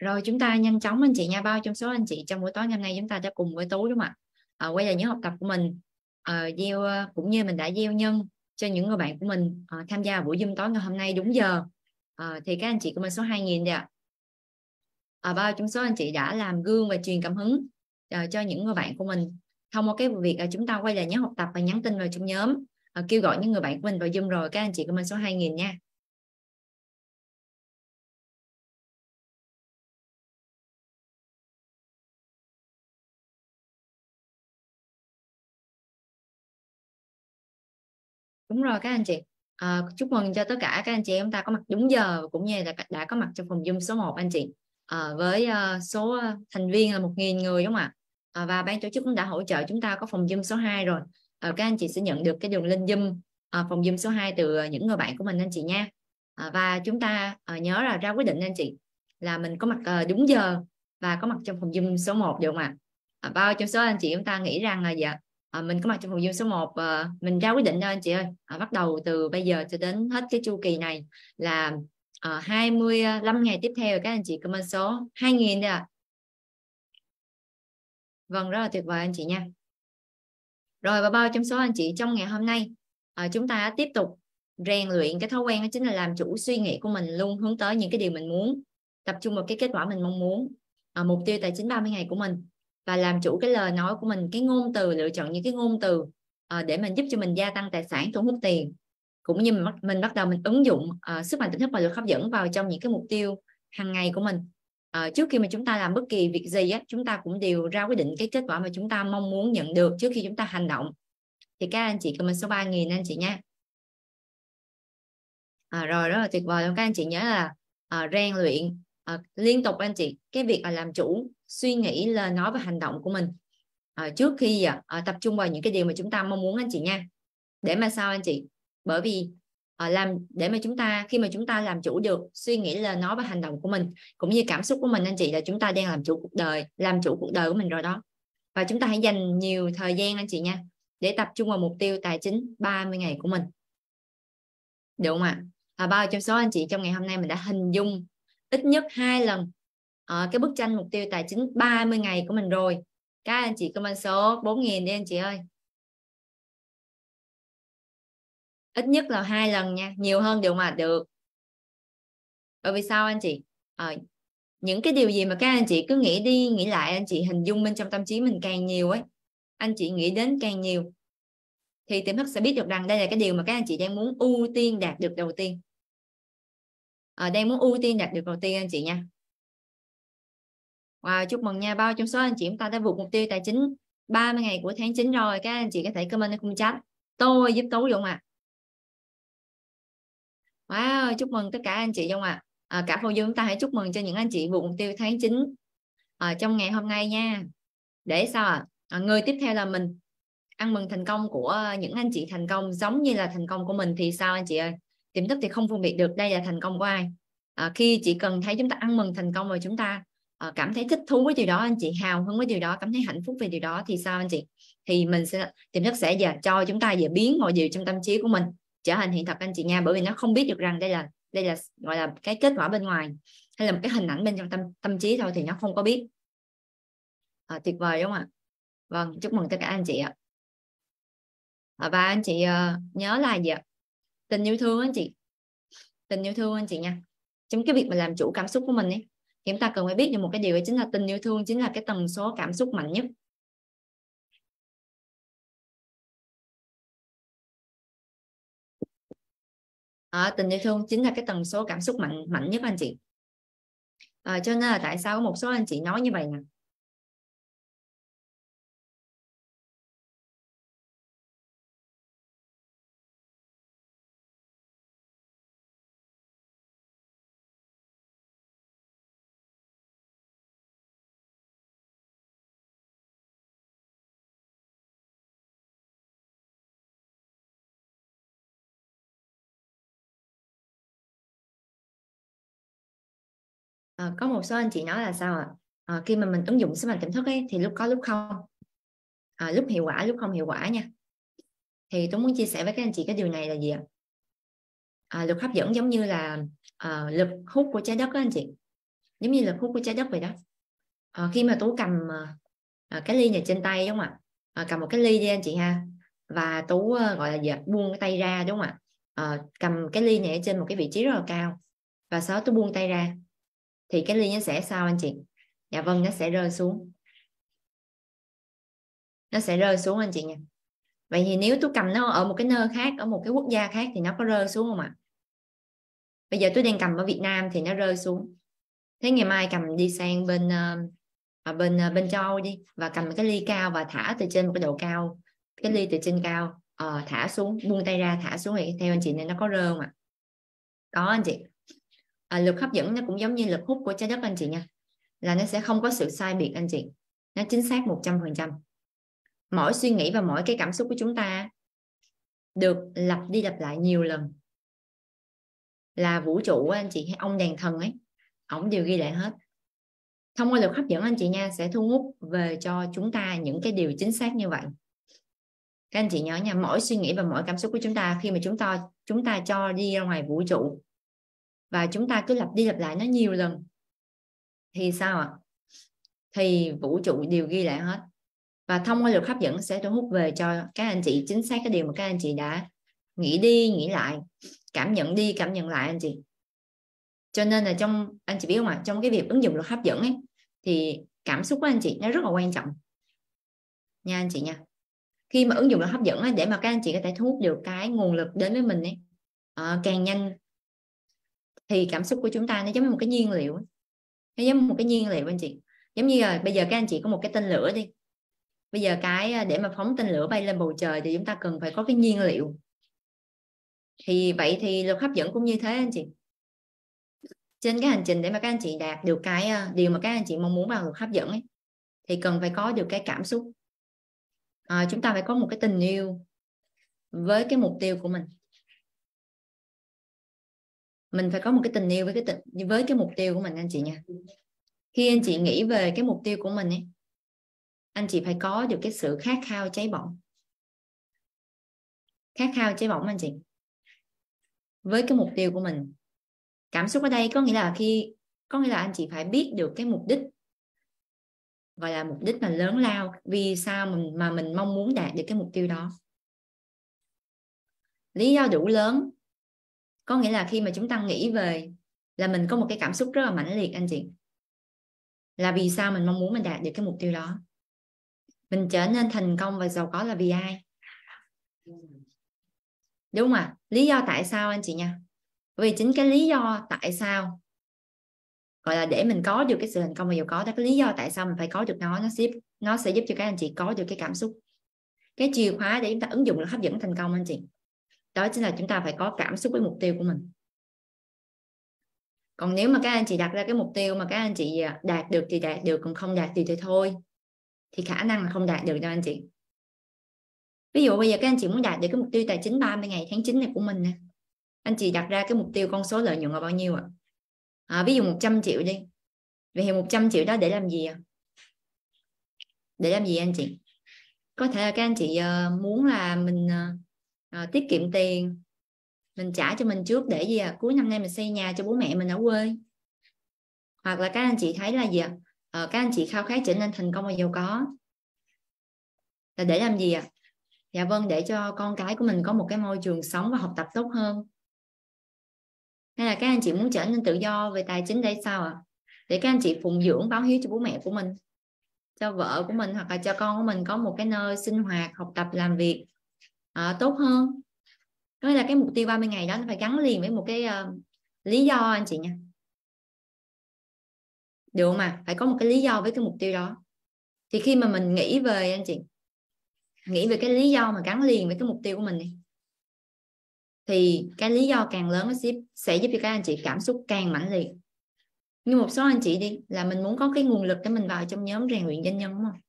rồi chúng ta nhanh chóng anh chị nha bao trong số anh chị trong buổi tối ngày hôm nay chúng ta đã cùng với tú đúng không ạ à, quay lại những học tập của mình à, gieo ờ, cũng như mình đã gieo nhân cho những người bạn của mình à, tham gia buổi zoom tối ngày hôm nay đúng giờ à, thì các anh chị của mình số 2000 rồi ạ à, bao trong số anh chị đã làm gương và truyền cảm hứng à, cho những người bạn của mình thông qua cái việc à, chúng ta quay lại nhóm học tập và nhắn tin vào trong nhóm à, kêu gọi những người bạn của mình vào zoom rồi các anh chị của mình số 2000 nha đúng rồi các anh chị à, chúc mừng cho tất cả các anh chị chúng ta có mặt đúng giờ cũng như là đã, đã có mặt trong phòng zoom số 1 anh chị à, với uh, số thành viên là 1.000 người đúng không ạ à, và ban tổ chức cũng đã hỗ trợ chúng ta có phòng zoom số 2 rồi à, các anh chị sẽ nhận được cái đường link zoom à, phòng zoom số 2 từ những người bạn của mình anh chị nha à, và chúng ta à, nhớ là ra quyết định anh chị là mình có mặt à, đúng giờ và có mặt trong phòng zoom số 1 được không ạ à, bao trong số anh chị chúng ta nghĩ rằng là dạ à, mình có mặt trong phòng dung số 1 à, ờ, mình ra quyết định cho anh chị ơi à, bắt đầu từ bây giờ cho đến hết cái chu kỳ này là à, 25 ngày tiếp theo các anh chị comment số 2000 000 ạ vâng rất là tuyệt vời anh chị nha rồi và bao trong số anh chị trong ngày hôm nay à, chúng ta tiếp tục rèn luyện cái thói quen đó chính là làm chủ suy nghĩ của mình luôn hướng tới những cái điều mình muốn tập trung vào cái kết quả mình mong muốn à, mục tiêu tài chính 30 ngày của mình và làm chủ cái lời nói của mình cái ngôn từ lựa chọn những cái ngôn từ uh, để mình giúp cho mình gia tăng tài sản thu hút tiền cũng như mình, mình bắt đầu mình ứng dụng uh, sức mạnh tỉnh thức và luật hấp dẫn vào trong những cái mục tiêu hàng ngày của mình uh, trước khi mà chúng ta làm bất kỳ việc gì á chúng ta cũng đều ra quyết định cái kết quả mà chúng ta mong muốn nhận được trước khi chúng ta hành động thì các anh chị comment số 3.000 anh chị nha à, rồi rất là tuyệt vời luôn các anh chị nhớ là à, rèn luyện à, liên tục anh chị cái việc là làm chủ suy nghĩ là nói và hành động của mình à, trước khi à, tập trung vào những cái điều mà chúng ta mong muốn anh chị nha để mà sao anh chị bởi vì à, làm để mà chúng ta khi mà chúng ta làm chủ được suy nghĩ là nói và hành động của mình cũng như cảm xúc của mình anh chị là chúng ta đang làm chủ cuộc đời làm chủ cuộc đời của mình rồi đó và chúng ta hãy dành nhiều thời gian anh chị nha để tập trung vào mục tiêu tài chính 30 ngày của mình được không ạ à? à, bao trong số anh chị trong ngày hôm nay mình đã hình dung ít nhất hai lần ở ờ, cái bức tranh mục tiêu tài chính 30 ngày của mình rồi các anh chị comment số 4.000 đi anh chị ơi ít nhất là hai lần nha nhiều hơn được mà được bởi vì sao anh chị à, những cái điều gì mà các anh chị cứ nghĩ đi nghĩ lại anh chị hình dung bên trong tâm trí mình càng nhiều ấy anh chị nghĩ đến càng nhiều thì tiềm thức sẽ biết được rằng đây là cái điều mà các anh chị đang muốn ưu tiên đạt được đầu tiên à, ờ, đang muốn ưu tiên đạt được đầu tiên anh chị nha Wow, chúc mừng nha bao trong số anh chị chúng ta đã vượt mục tiêu tài chính 30 ngày của tháng 9 rồi các anh chị có thể comment ở khung chat tôi giúp tú luôn ạ à. wow chúc mừng tất cả anh chị luôn ạ à. à, cả cô dung chúng ta hãy chúc mừng cho những anh chị vượt mục tiêu tháng 9 à, ờ, trong ngày hôm nay nha để sao ạ à? à, người tiếp theo là mình ăn mừng thành công của những anh chị thành công giống như là thành công của mình thì sao anh chị ơi tiềm thức thì không phân biệt được đây là thành công của ai à, khi chỉ cần thấy chúng ta ăn mừng thành công rồi chúng ta à, cảm thấy thích thú với điều đó anh chị hào hứng với điều đó cảm thấy hạnh phúc về điều đó thì sao anh chị thì mình sẽ tiềm thức sẽ giờ cho chúng ta giờ biến mọi điều trong tâm trí của mình trở thành hiện thực anh chị nha bởi vì nó không biết được rằng đây là đây là gọi là cái kết quả bên ngoài hay là một cái hình ảnh bên trong tâm tâm trí thôi thì nó không có biết à, tuyệt vời đúng không ạ vâng chúc mừng tất cả anh chị ạ à, và anh chị ờ, nhớ là gì ạ tình yêu thương anh chị tình yêu thương anh chị nha trong cái việc mà làm chủ cảm xúc của mình ấy chúng ta cần phải biết được một cái điều đó chính là tình yêu thương chính là cái tần số cảm xúc mạnh nhất à, tình yêu thương chính là cái tần số cảm xúc mạnh mạnh nhất anh chị à, cho nên là tại sao một số anh chị nói như vậy nè à, có một số anh chị nói là sao ạ à? khi mà mình ứng dụng sức mạnh tỉnh thức ấy thì lúc có lúc không à, lúc hiệu quả lúc không hiệu quả nha thì tôi muốn chia sẻ với các anh chị cái điều này là gì ạ à, lực hấp dẫn giống như là à, lực hút của trái đất đó anh chị giống như lực hút của trái đất vậy đó à, khi mà tú cầm à, cái ly này trên tay đúng không ạ à, cầm một cái ly đi anh chị ha và tú à, gọi là gì ạ? buông cái tay ra đúng không ạ à, cầm cái ly này trên một cái vị trí rất là cao và sau đó tôi buông tay ra thì cái ly nó sẽ sao anh chị dạ vâng nó sẽ rơi xuống nó sẽ rơi xuống anh chị nha vậy thì nếu tôi cầm nó ở một cái nơi khác ở một cái quốc gia khác thì nó có rơi xuống không ạ bây giờ tôi đang cầm ở Việt Nam thì nó rơi xuống thế ngày mai cầm đi sang bên ở ờ, à, bên ờ, bên châu đi và cầm cái ly cao và thả từ trên một cái độ cao cái ly từ trên cao uh, thả xuống buông tay ra thả xuống thì theo anh chị này nó có rơi không ạ có anh chị à, lực hấp dẫn nó cũng giống như lực hút của trái đất anh chị nha là nó sẽ không có sự sai biệt anh chị nó chính xác 100% mỗi suy nghĩ và mỗi cái cảm xúc của chúng ta được lặp đi lặp lại nhiều lần là vũ trụ anh chị hay ông đèn thần ấy ổng đều ghi lại hết thông qua lực hấp dẫn anh chị nha sẽ thu hút về cho chúng ta những cái điều chính xác như vậy các anh chị nhớ nha mỗi suy nghĩ và mỗi cảm xúc của chúng ta khi mà chúng ta chúng ta cho đi ra ngoài vũ trụ và chúng ta cứ lặp đi lặp lại nó nhiều lần thì sao ạ à? thì vũ trụ đều ghi lại hết và thông qua luật hấp dẫn sẽ thu hút về cho các anh chị chính xác cái điều mà các anh chị đã nghĩ đi nghĩ lại cảm nhận đi cảm nhận lại anh chị cho nên là trong anh chị biết không ạ trong cái việc ứng dụng luật hấp dẫn ấy thì cảm xúc của anh chị nó rất là quan trọng nha anh chị nha khi mà ứng dụng luật hấp dẫn ấy, để mà các anh chị có thể thu hút được cái nguồn lực đến với mình ấy à, càng nhanh thì cảm xúc của chúng ta nó giống như một cái nhiên liệu nó giống như một cái nhiên liệu anh chị giống như là ờ, bây giờ các anh chị có một cái tên lửa đi bây giờ cái ờ, để mà phóng tên lửa bay lên bầu trời thì chúng ta cần phải có cái nhiên liệu thì vậy thì luật hấp dẫn cũng như thế anh chị trên cái hành trình để mà các anh chị đạt được cái ờ, điều mà các anh chị mong muốn vào luật hấp dẫn ấy, thì cần phải có được cái cảm xúc à, chúng ta phải có một cái tình yêu với cái mục tiêu của mình mình phải có một cái tình yêu với cái tình với cái mục tiêu của mình anh chị nha khi anh chị nghĩ về cái mục tiêu của mình ấy anh chị phải có được cái sự khát khao cháy bỏng khát khao cháy bỏng anh chị với cái mục tiêu của mình cảm xúc ở đây có nghĩa là khi có nghĩa là anh chị phải biết được cái mục đích gọi là mục đích mà lớn lao vì sao mình mà mình mong muốn đạt được cái mục tiêu đó lý do đủ lớn có nghĩa là khi mà chúng ta nghĩ về là mình có một cái cảm xúc rất là mãnh liệt anh chị là vì sao mình mong muốn mình đạt được cái mục tiêu đó mình trở nên thành công và giàu có là vì ai đúng không ạ lý do tại sao anh chị nha vì chính cái lý do tại sao gọi là để mình có được cái sự thành công và giàu có đó cái lý do tại sao mình phải có được nó nó sẽ nó sẽ giúp cho các anh chị có được cái cảm xúc cái chìa khóa để chúng ta ứng dụng là hấp dẫn thành công anh chị đó chính là chúng ta phải có cảm xúc với mục tiêu của mình còn nếu mà các anh chị đặt ra cái mục tiêu mà các anh chị à, đạt được thì đạt được còn không đạt thì thì thôi thì khả năng là không đạt được đâu anh chị ví dụ bây giờ các anh chị muốn đạt được cái mục tiêu tài chính 30 ngày tháng 9 này của mình nè anh chị đặt ra cái mục tiêu con số lợi nhuận là bao nhiêu ạ à? à, ví dụ 100 triệu đi vậy thì 100 triệu đó để làm gì ạ à? để làm gì anh chị có thể là các anh chị ờ, muốn là mình ờ, à, tiết kiệm tiền mình trả cho mình trước để gì à cuối năm nay mình xây nhà cho bố mẹ mình ở quê hoặc là các anh chị thấy là gì à? à, các anh chị khao khát trở nên thành công và giàu có là để làm gì ạ à? dạ vâng để cho con cái của mình có một cái môi trường sống và học tập tốt hơn hay là các anh chị muốn trở nên tự do về tài chính đây sao ạ à? để các anh chị phụng dưỡng báo hiếu cho bố mẹ của mình cho vợ của mình hoặc là cho con của mình có một cái nơi sinh hoạt học tập làm việc à, tốt hơn có nghĩa là cái mục tiêu 30 ngày đó nó phải gắn liền với một cái uh, lý do anh chị nha được mà, phải có một cái lý do với cái mục tiêu đó thì khi mà mình nghĩ về anh chị nghĩ về cái lý do mà gắn liền với cái mục tiêu của mình đi thì cái lý do càng lớn nó sẽ, sẽ giúp cho các anh chị cảm xúc càng mãnh liệt như một số anh chị đi là mình muốn có cái nguồn lực để mình vào trong nhóm rèn luyện doanh nhân đúng không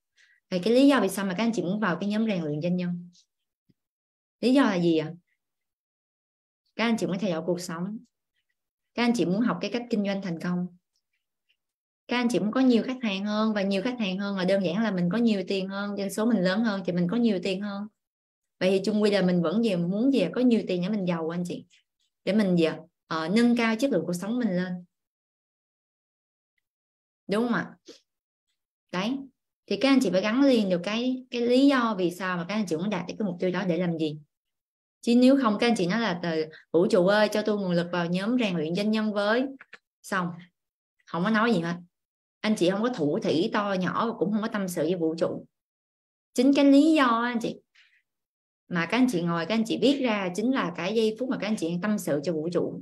vậy cái lý do vì sao mà các anh chị muốn vào cái nhóm rèn luyện doanh nhân lý do là gì ạ à? các anh chị muốn theo dõi cuộc sống các anh chị muốn học cái cách kinh doanh thành công các anh chị muốn có nhiều khách hàng hơn và nhiều khách hàng hơn là đơn giản là mình có nhiều tiền hơn dân số mình lớn hơn thì mình có nhiều tiền hơn vậy thì chung quy là mình vẫn gì, muốn gì có nhiều tiền để mình giàu anh chị để mình gì, uh, ờ, nâng cao chất lượng cuộc sống mình lên đúng không ạ đấy thì các anh chị phải gắn liền được cái cái lý do vì sao mà các anh chị muốn đạt được cái mục tiêu đó để làm gì chứ nếu không các anh chị nói là từ vũ trụ ơi cho tôi nguồn lực vào nhóm rèn luyện doanh nhân với xong không có nói gì hết anh chị không có thủ thủy to nhỏ cũng không có tâm sự với vũ trụ chính cái lý do anh chị mà các anh chị ngồi các anh chị viết ra chính là cái giây phút mà các anh chị tâm sự cho vũ trụ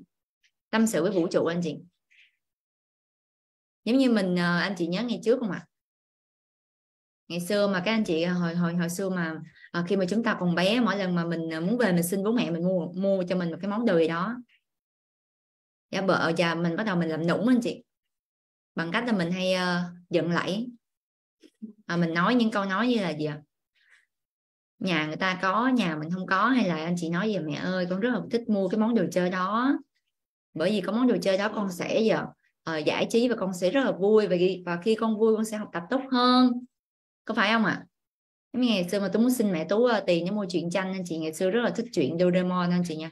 tâm sự với vũ trụ anh chị giống như mình ờ, anh chị nhớ ngày trước không ạ à? ngày xưa mà các anh chị à, hồi hồi hồi xưa mà à, khi mà chúng ta còn bé mỗi lần mà mình à, muốn về mình xin bố mẹ mình mua mua cho mình một cái món đồ gì đó dạ bợ và mình bắt đầu mình làm nũng anh chị bằng cách là mình hay uh, giận lẫy à, mình nói những câu nói như là gì ạ nhà người ta có nhà mình không có hay là anh chị nói gì mẹ ơi con rất là thích mua cái món đồ chơi đó bởi vì có món đồ chơi đó con sẽ giờ uh, giải trí và con sẽ rất là vui và khi, và khi con vui con sẽ học tập tốt hơn có phải không ạ à? ngày xưa mà tú muốn xin mẹ tú ờ, tiền để mua truyện tranh nên chị ngày xưa rất là thích truyện Doraemon anh chị nha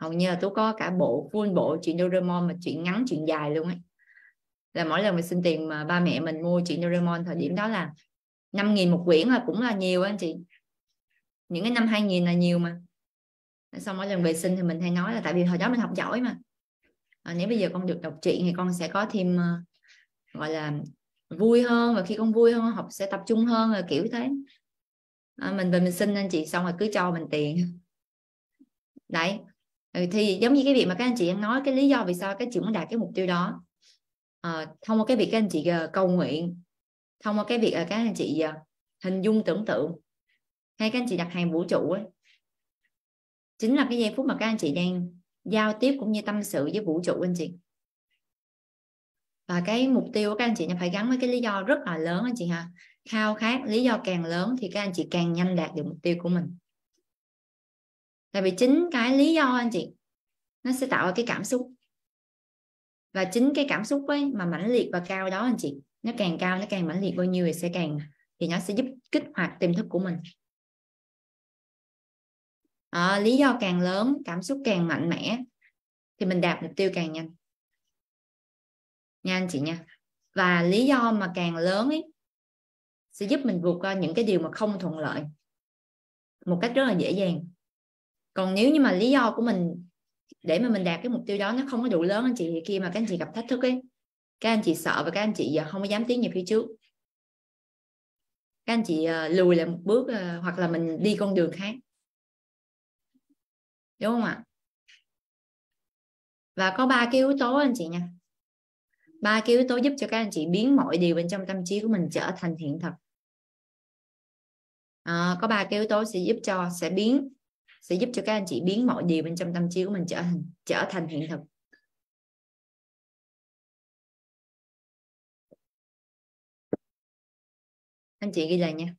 hầu như là tú có cả bộ full bộ truyện Doraemon mà truyện ngắn truyện dài luôn ấy là mỗi lần mình xin tiền mà ba mẹ mình mua truyện Doraemon thời điểm đó là năm nghìn một quyển là cũng là nhiều anh chị những cái năm 2000 là nhiều mà xong mỗi lần vệ sinh thì mình hay nói là tại vì hồi đó mình học giỏi mà à, nếu bây giờ con được đọc truyện thì con sẽ có thêm uh, gọi là vui hơn và khi con vui hơn học sẽ tập trung hơn là kiểu thế à, mình về mình xin anh chị xong rồi cứ cho mình tiền đấy ừ, thì giống như cái việc mà các anh chị nói cái lý do vì sao các chị muốn đạt cái mục tiêu đó à, thông qua cái việc các anh chị ờ, cầu nguyện thông qua cái việc ờ, các anh chị hình dung tưởng tượng hay các anh chị đặt hàng vũ trụ ấy chính là cái giây phút mà các anh chị đang giao tiếp cũng như tâm sự với vũ trụ anh chị và cái mục tiêu của các anh chị phải gắn với cái lý do rất là lớn anh chị ha khao khát lý do càng lớn thì các anh chị càng nhanh đạt được mục tiêu của mình tại vì chính cái lý do anh chị nó sẽ tạo ra cái cảm xúc và chính cái cảm xúc ấy mà mãnh liệt và cao đó anh chị nó càng cao nó càng mãnh liệt bao nhiêu thì sẽ càng thì nó sẽ giúp kích hoạt tiềm thức của mình à, lý do càng lớn cảm xúc càng mạnh mẽ thì mình đạt mục tiêu càng nhanh nha anh chị nha và lý do mà càng lớn ấy sẽ giúp mình vượt qua những cái điều mà không thuận lợi một cách rất là dễ dàng còn nếu như mà lý do của mình để mà mình đạt cái mục tiêu đó nó không có đủ lớn anh chị thì khi mà các anh chị gặp thách thức ấy các anh chị sợ và các anh chị giờ không có dám tiến về phía trước các anh chị ờ, lùi lại một bước ờ, hoặc là mình đi con đường khác đúng không ạ và có ba cái yếu tố anh chị nha ba cái yếu tố giúp cho các anh chị biến mọi điều bên trong tâm trí của mình trở thành hiện thực à, có ba cái yếu tố sẽ giúp cho sẽ biến sẽ giúp cho các anh chị biến mọi điều bên trong tâm trí của mình trở thành trở thành hiện thực anh chị ghi lại nha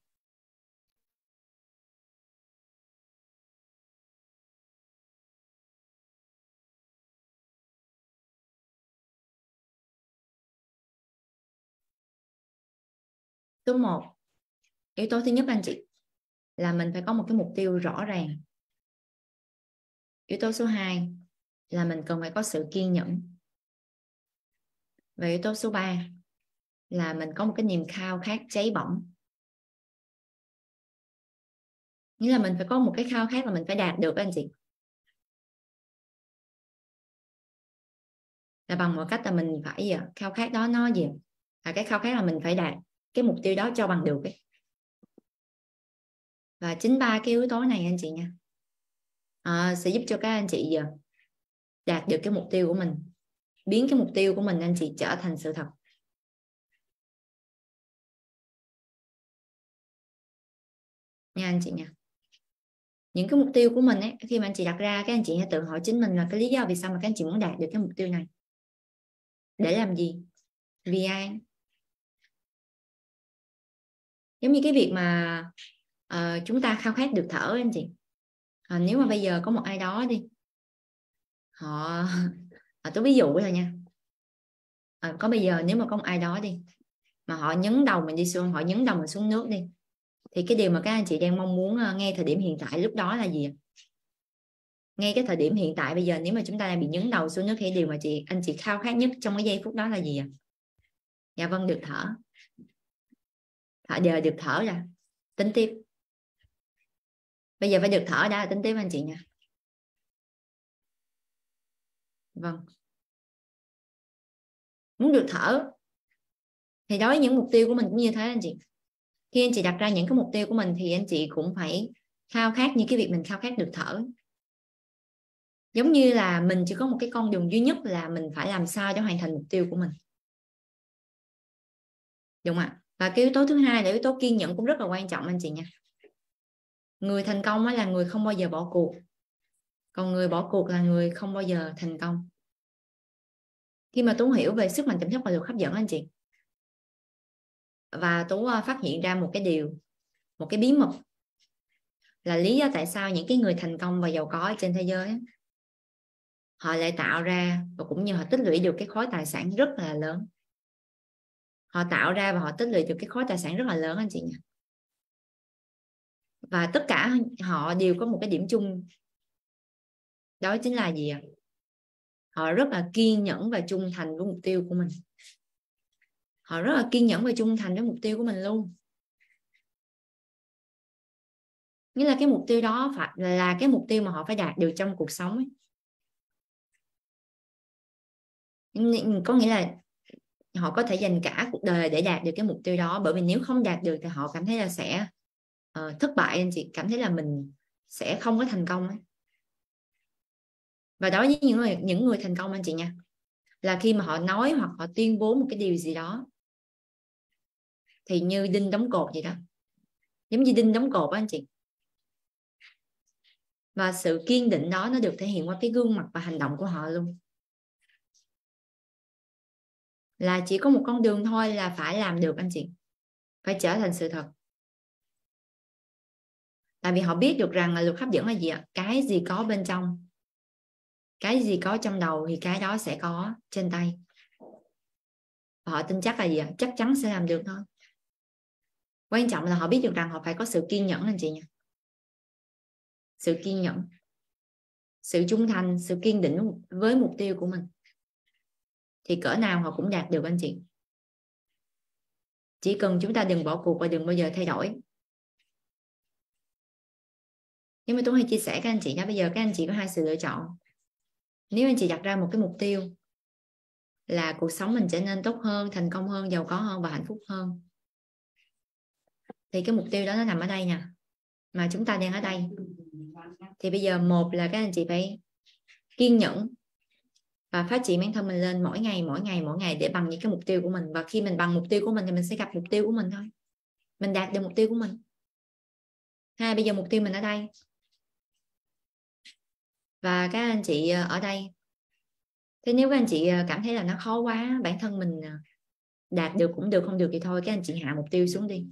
số 1 yếu tố thứ nhất anh chị là mình phải có một cái mục tiêu rõ ràng yếu tố số 2 là mình cần phải có sự kiên nhẫn và yếu tố số 3 là mình có một cái niềm khao khát cháy bỏng nghĩa là mình phải có một cái khao khát mà mình phải đạt được anh chị là bằng mọi cách là mình phải gì à, khao khát đó nó gì là cái khao khát là mình phải đạt cái mục tiêu đó cho bằng được ấy. và chính ba cái yếu tố này anh chị nha à, sẽ giúp cho các anh chị giờ đạt được cái mục tiêu của mình biến cái mục tiêu của mình anh chị trở thành sự thật nha anh chị nha những cái mục tiêu của mình ấy, khi mà anh chị đặt ra các anh chị hãy tự hỏi chính mình là cái lý do vì sao mà các anh chị muốn đạt được cái mục tiêu này để làm gì vì ai giống như cái việc mà uh, chúng ta khao khát được thở anh chị à, nếu mà ừ. bây giờ có một ai đó đi họ à, tôi ví dụ thôi nha à, có bây giờ nếu mà có một ai đó đi mà họ nhấn đầu mình đi xuống họ nhấn đầu mình xuống nước đi thì cái điều mà các anh chị đang mong muốn uh, ngay thời điểm hiện tại lúc đó là gì ngay cái thời điểm hiện tại bây giờ nếu mà chúng ta đang bị nhấn đầu xuống nước thì điều mà chị anh chị khao khát nhất trong cái giây phút đó là gì ạ dạ vâng được thở thở giờ được thở ra tính tiếp bây giờ phải được thở ra, tính tiếp anh chị nha vâng muốn được thở thì đối với những mục tiêu của mình cũng như thế anh chị khi anh chị đặt ra những cái mục tiêu của mình thì anh chị cũng phải khao khát như cái việc mình khao khát được thở giống như là mình chỉ có một cái con đường duy nhất là mình phải làm sao để hoàn thành mục tiêu của mình đúng không ạ và cái yếu tố thứ hai là yếu tố kiên nhẫn cũng rất là quan trọng anh chị nha người thành công là người không bao giờ bỏ cuộc còn người bỏ cuộc là người không bao giờ thành công khi mà tú hiểu về sức mạnh chăm sóc và lực hấp dẫn anh chị và tú ờ, phát hiện ra một cái điều một cái bí mật là lý do tại sao những cái người thành công và giàu có trên thế giới họ lại tạo ra và cũng như họ tích lũy được cái khối tài sản rất là lớn họ tạo ra và họ tích lũy được cái khối tài sản rất là lớn anh chị nhỉ và tất cả họ đều có một cái điểm chung đó chính là gì ạ họ rất là kiên nhẫn và trung thành với mục tiêu của mình họ rất là kiên nhẫn và trung thành với mục tiêu của mình luôn nghĩa là cái mục tiêu đó phải là cái mục tiêu mà họ phải đạt được trong cuộc sống ấy. có nghĩa là họ có thể dành cả cuộc đời để đạt được cái mục tiêu đó bởi vì nếu không đạt được thì họ cảm thấy là sẽ uh, thất bại anh chị cảm thấy là mình sẽ không có thành công ấy. và đối với những người những người thành công anh chị nha là khi mà họ nói hoặc họ tuyên bố một cái điều gì đó thì như đinh đóng cột vậy đó giống như đinh đóng cột đó anh chị và sự kiên định đó nó được thể hiện qua cái gương mặt và hành động của họ luôn là chỉ có một con đường thôi là phải làm được anh chị phải trở thành sự thật tại vì họ biết được rằng là luật hấp dẫn là gì ạ cái gì có bên trong cái gì có trong đầu thì cái đó sẽ có trên tay và họ tin chắc là gì ạ chắc chắn sẽ làm được thôi quan trọng là họ biết được rằng họ phải có sự kiên nhẫn anh chị nha sự kiên nhẫn sự trung thành sự kiên định với mục tiêu của mình thì cỡ nào họ cũng đạt được anh chị chỉ cần chúng ta đừng bỏ cuộc và đừng bao giờ thay đổi nhưng mà tôi hay chia sẻ các anh chị nha bây giờ các anh chị có hai sự lựa chọn nếu anh chị đặt ra một cái mục tiêu là cuộc sống mình trở nên tốt hơn thành công hơn giàu có hơn và hạnh phúc hơn thì cái mục tiêu đó nó nằm ở đây nha. mà chúng ta đang ở đây thì bây giờ một là các anh chị phải kiên nhẫn và phát triển bản thân mình lên mỗi ngày mỗi ngày mỗi ngày để bằng những cái mục tiêu của mình và khi mình bằng mục tiêu của mình thì mình sẽ gặp mục tiêu của mình thôi mình đạt được mục tiêu của mình hai bây giờ mục tiêu mình ở đây và các anh chị à, ở đây thế nếu các anh chị à, cảm thấy là nó khó quá bản thân mình à, đạt được cũng được không được thì thôi các anh chị hạ mục tiêu xuống đi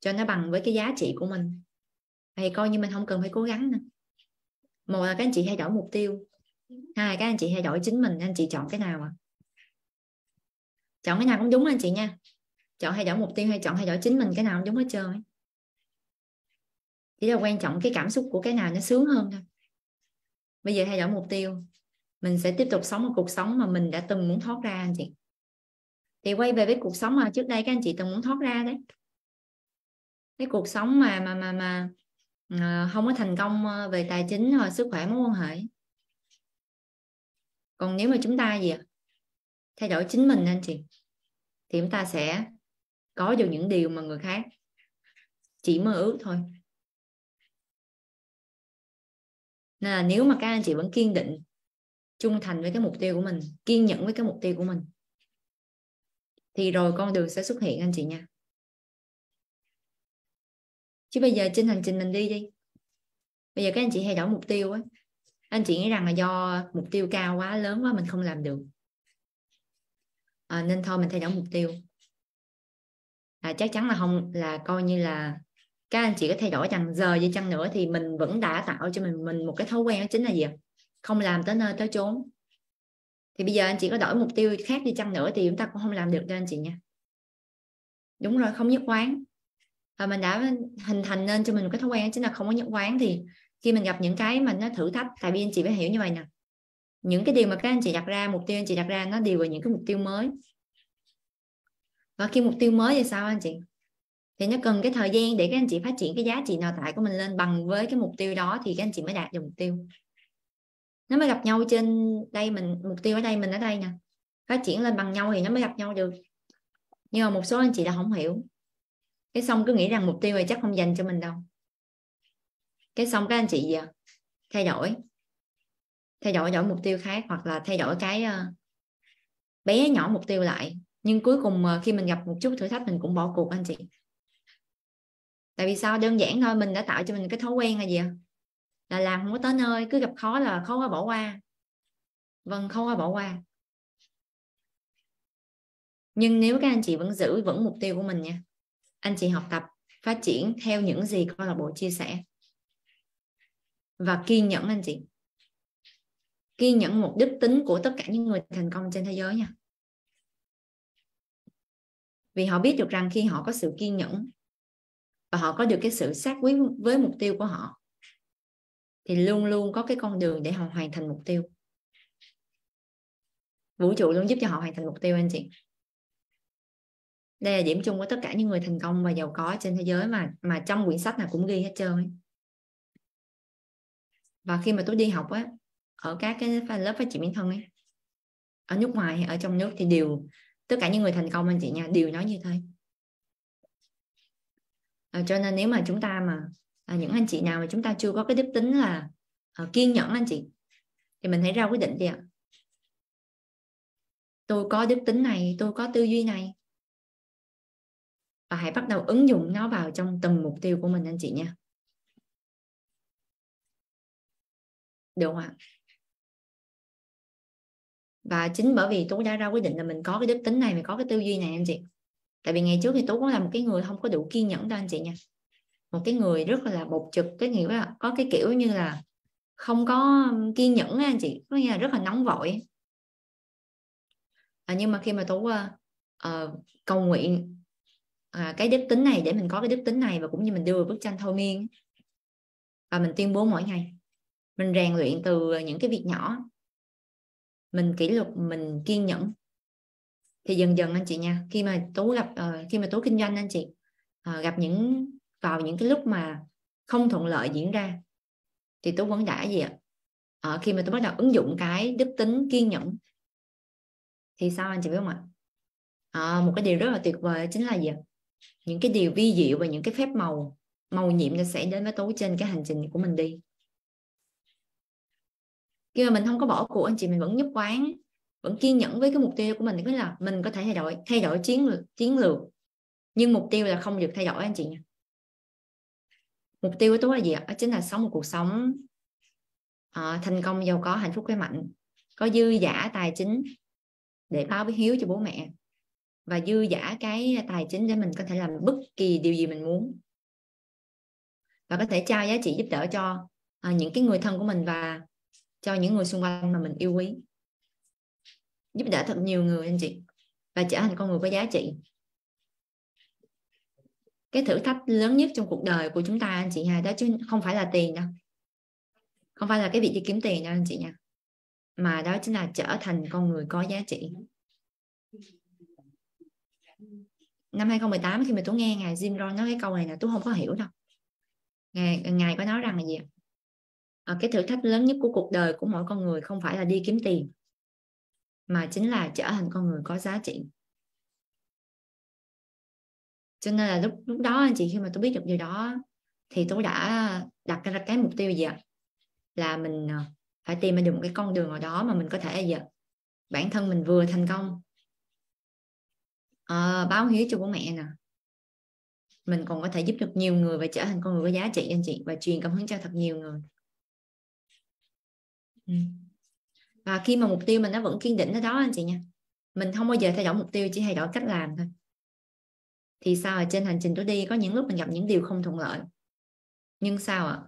cho nó bằng với cái giá trị của mình thì coi như mình không cần phải cố gắng nữa một là các anh chị thay đổi mục tiêu hai các anh chị theo dõi chính mình anh chị chọn cái nào ạ à? chọn cái nào cũng đúng anh chị nha chọn theo dõi mục tiêu hay chọn theo dõi chính mình cái nào cũng đúng hết trơn chỉ là quan trọng cái cảm xúc của cái nào nó sướng hơn thôi bây giờ theo dõi mục tiêu mình sẽ tiếp tục sống một cuộc sống mà mình đã từng muốn thoát ra anh chị thì quay về với cuộc sống mà trước đây các anh chị từng muốn thoát ra đấy cái cuộc sống mà mà mà mà ờ, không có thành công ờ, về tài chính hoặc sức khỏe mối quan hệ còn nếu mà chúng ta gì thay đổi chính mình anh chị thì chúng ta sẽ có được những điều mà người khác chỉ mơ ước thôi nên là nếu mà các anh chị vẫn kiên định trung thành với cái mục tiêu của mình kiên nhẫn với cái mục tiêu của mình thì rồi con đường sẽ xuất hiện anh chị nha chứ bây giờ trên hành trình mình đi đi bây giờ các anh chị thay đổi mục tiêu ấy anh chị nghĩ rằng là do mục tiêu cao quá lớn quá mình không làm được à, nên thôi mình thay đổi mục tiêu à, chắc chắn là không là coi như là các anh chị có thay đổi chẳng giờ gì chăng nữa thì mình vẫn đã tạo cho mình mình một cái thói quen đó chính là gì không làm tới nơi tới chốn thì bây giờ anh chị có đổi mục tiêu khác đi chăng nữa thì chúng ta cũng không làm được cho anh chị nha đúng rồi không nhất quán và mình đã hình thành nên cho mình một cái thói quen đó chính là không có nhất quán thì khi mình gặp những cái mà nó thử thách tại vì anh chị phải hiểu như vậy nè những cái điều mà các anh chị đặt ra mục tiêu anh chị đặt ra nó đều là những cái mục tiêu mới và khi mục tiêu mới thì sao anh chị thì nó cần cái thời gian để các anh chị phát triển cái giá trị nội tại của mình lên bằng với cái mục tiêu đó thì các anh chị mới đạt được mục tiêu nó mới gặp nhau trên đây mình mục tiêu ở đây mình ở đây nè phát triển lên bằng nhau thì nó mới gặp nhau được nhưng mà một số anh chị đã không hiểu cái xong cứ nghĩ rằng mục tiêu này chắc không dành cho mình đâu cái xong các anh chị gì thay đổi thay đổi đổi mục tiêu khác hoặc là thay đổi cái ờ, bé nhỏ mục tiêu lại nhưng cuối cùng ờ, khi mình gặp một chút thử thách mình cũng bỏ cuộc anh chị tại vì sao đơn giản thôi mình đã tạo cho mình cái thói quen là gì là làm không có tới nơi cứ gặp khó là không có bỏ qua vâng không có bỏ qua nhưng nếu các anh chị vẫn giữ vững mục tiêu của mình nha anh chị học tập phát triển theo những gì câu lạc bộ chia sẻ và kiên nhẫn anh chị kiên nhẫn một đức tính của tất cả những người thành công trên thế giới nha vì họ biết được rằng khi họ có sự kiên nhẫn và họ có được cái sự xác quyết với mục tiêu của họ thì luôn luôn có cái con đường để họ hoàn thành mục tiêu vũ trụ luôn giúp cho họ hoàn thành mục tiêu anh chị đây là điểm chung của tất cả những người thành công và giàu có trên thế giới mà mà trong quyển sách nào cũng ghi hết trơn ấy và khi mà tôi đi học á ở các cái lớp phát triển bản thân ấy ở nước ngoài hay ở trong nước thì đều tất cả những người thành công anh chị nha đều nói như thế à, cho nên nếu mà chúng ta mà à, những anh chị nào mà chúng ta chưa có cái đức tính là à, kiên nhẫn anh chị thì mình hãy ra quyết định đi ạ tôi có đức tính này tôi có tư duy này và hãy bắt đầu ứng dụng nó vào trong từng mục tiêu của mình anh chị nha được không ạ và chính bởi vì tú đã ra quyết định là mình có cái đức tính này mình có cái tư duy này anh chị tại vì ngày trước thì tú cũng là một cái người không có đủ kiên nhẫn đâu anh chị nha một cái người rất là bột trực cái nghĩa là có cái kiểu như là không có kiên nhẫn anh chị có nghĩa là rất là nóng vội à, nhưng mà khi mà tú uh, uh, cầu nguyện uh, cái đức tính này để mình có cái đức tính này và cũng như mình đưa bức tranh thôi miên và mình tuyên bố mỗi ngày mình rèn luyện từ những cái việc nhỏ mình kỷ luật mình kiên nhẫn thì dần dần anh chị nha khi mà tú gặp, uh, ờ, khi mà tú kinh doanh anh chị uh, gặp những vào những cái lúc mà không thuận lợi diễn ra thì tú vẫn đã gì ạ uh, khi mà tú bắt đầu ứng dụng cái đức tính kiên nhẫn thì sao anh chị biết không ạ uh, một cái điều rất là tuyệt vời chính là gì ạ những cái điều vi diệu và những cái phép màu màu nhiệm nó sẽ đến với tú trên cái hành trình của mình đi khi mà mình không có bỏ cuộc anh chị mình vẫn giúp quán vẫn kiên nhẫn với cái mục tiêu của mình tức là mình có thể thay đổi thay đổi chiến lược chiến lược nhưng mục tiêu là không được thay đổi anh chị nha mục tiêu của tôi là gì ạ chính là sống một cuộc sống uh, thành công giàu có hạnh phúc khỏe mạnh có dư giả tài chính để báo với hiếu cho bố mẹ và dư giả cái tài chính để mình có thể làm bất kỳ điều gì mình muốn và có thể trao giá trị giúp đỡ cho uh, những cái người thân của mình và cho những người xung quanh mà mình yêu quý giúp đỡ thật nhiều người anh chị và trở thành con người có giá trị cái thử thách lớn nhất trong cuộc đời của chúng ta anh chị ha đó chứ không phải là tiền đâu không phải là cái việc đi kiếm tiền đâu anh chị nha mà đó chính là trở thành con người có giá trị năm 2018 khi mà tôi nghe ngài Jim Rohn nói cái câu này là tôi không có hiểu đâu ngài, ngài có nói rằng là gì Ờ, cái thử thách lớn nhất của cuộc đời của mỗi con người không phải là đi kiếm tiền mà chính là trở thành con người có giá trị cho nên là lúc lúc đó anh chị khi mà tôi biết được điều đó thì tôi đã đặt ra cái mục tiêu gì ạ là mình ờ, phải tìm được một cái con đường nào đó mà mình có thể gì ạ bản thân mình vừa thành công à, báo hiếu cho bố mẹ nè mình còn có thể giúp được nhiều người và trở thành con người có giá trị anh chị và truyền cảm hứng cho thật nhiều người Ừ. và khi mà mục tiêu mình nó vẫn kiên định ở đó anh chị nha mình không bao giờ thay đổi mục tiêu chỉ thay đổi cách làm thôi thì sao ở trên hành trình tôi đi có những lúc mình gặp những điều không thuận lợi nhưng sao ạ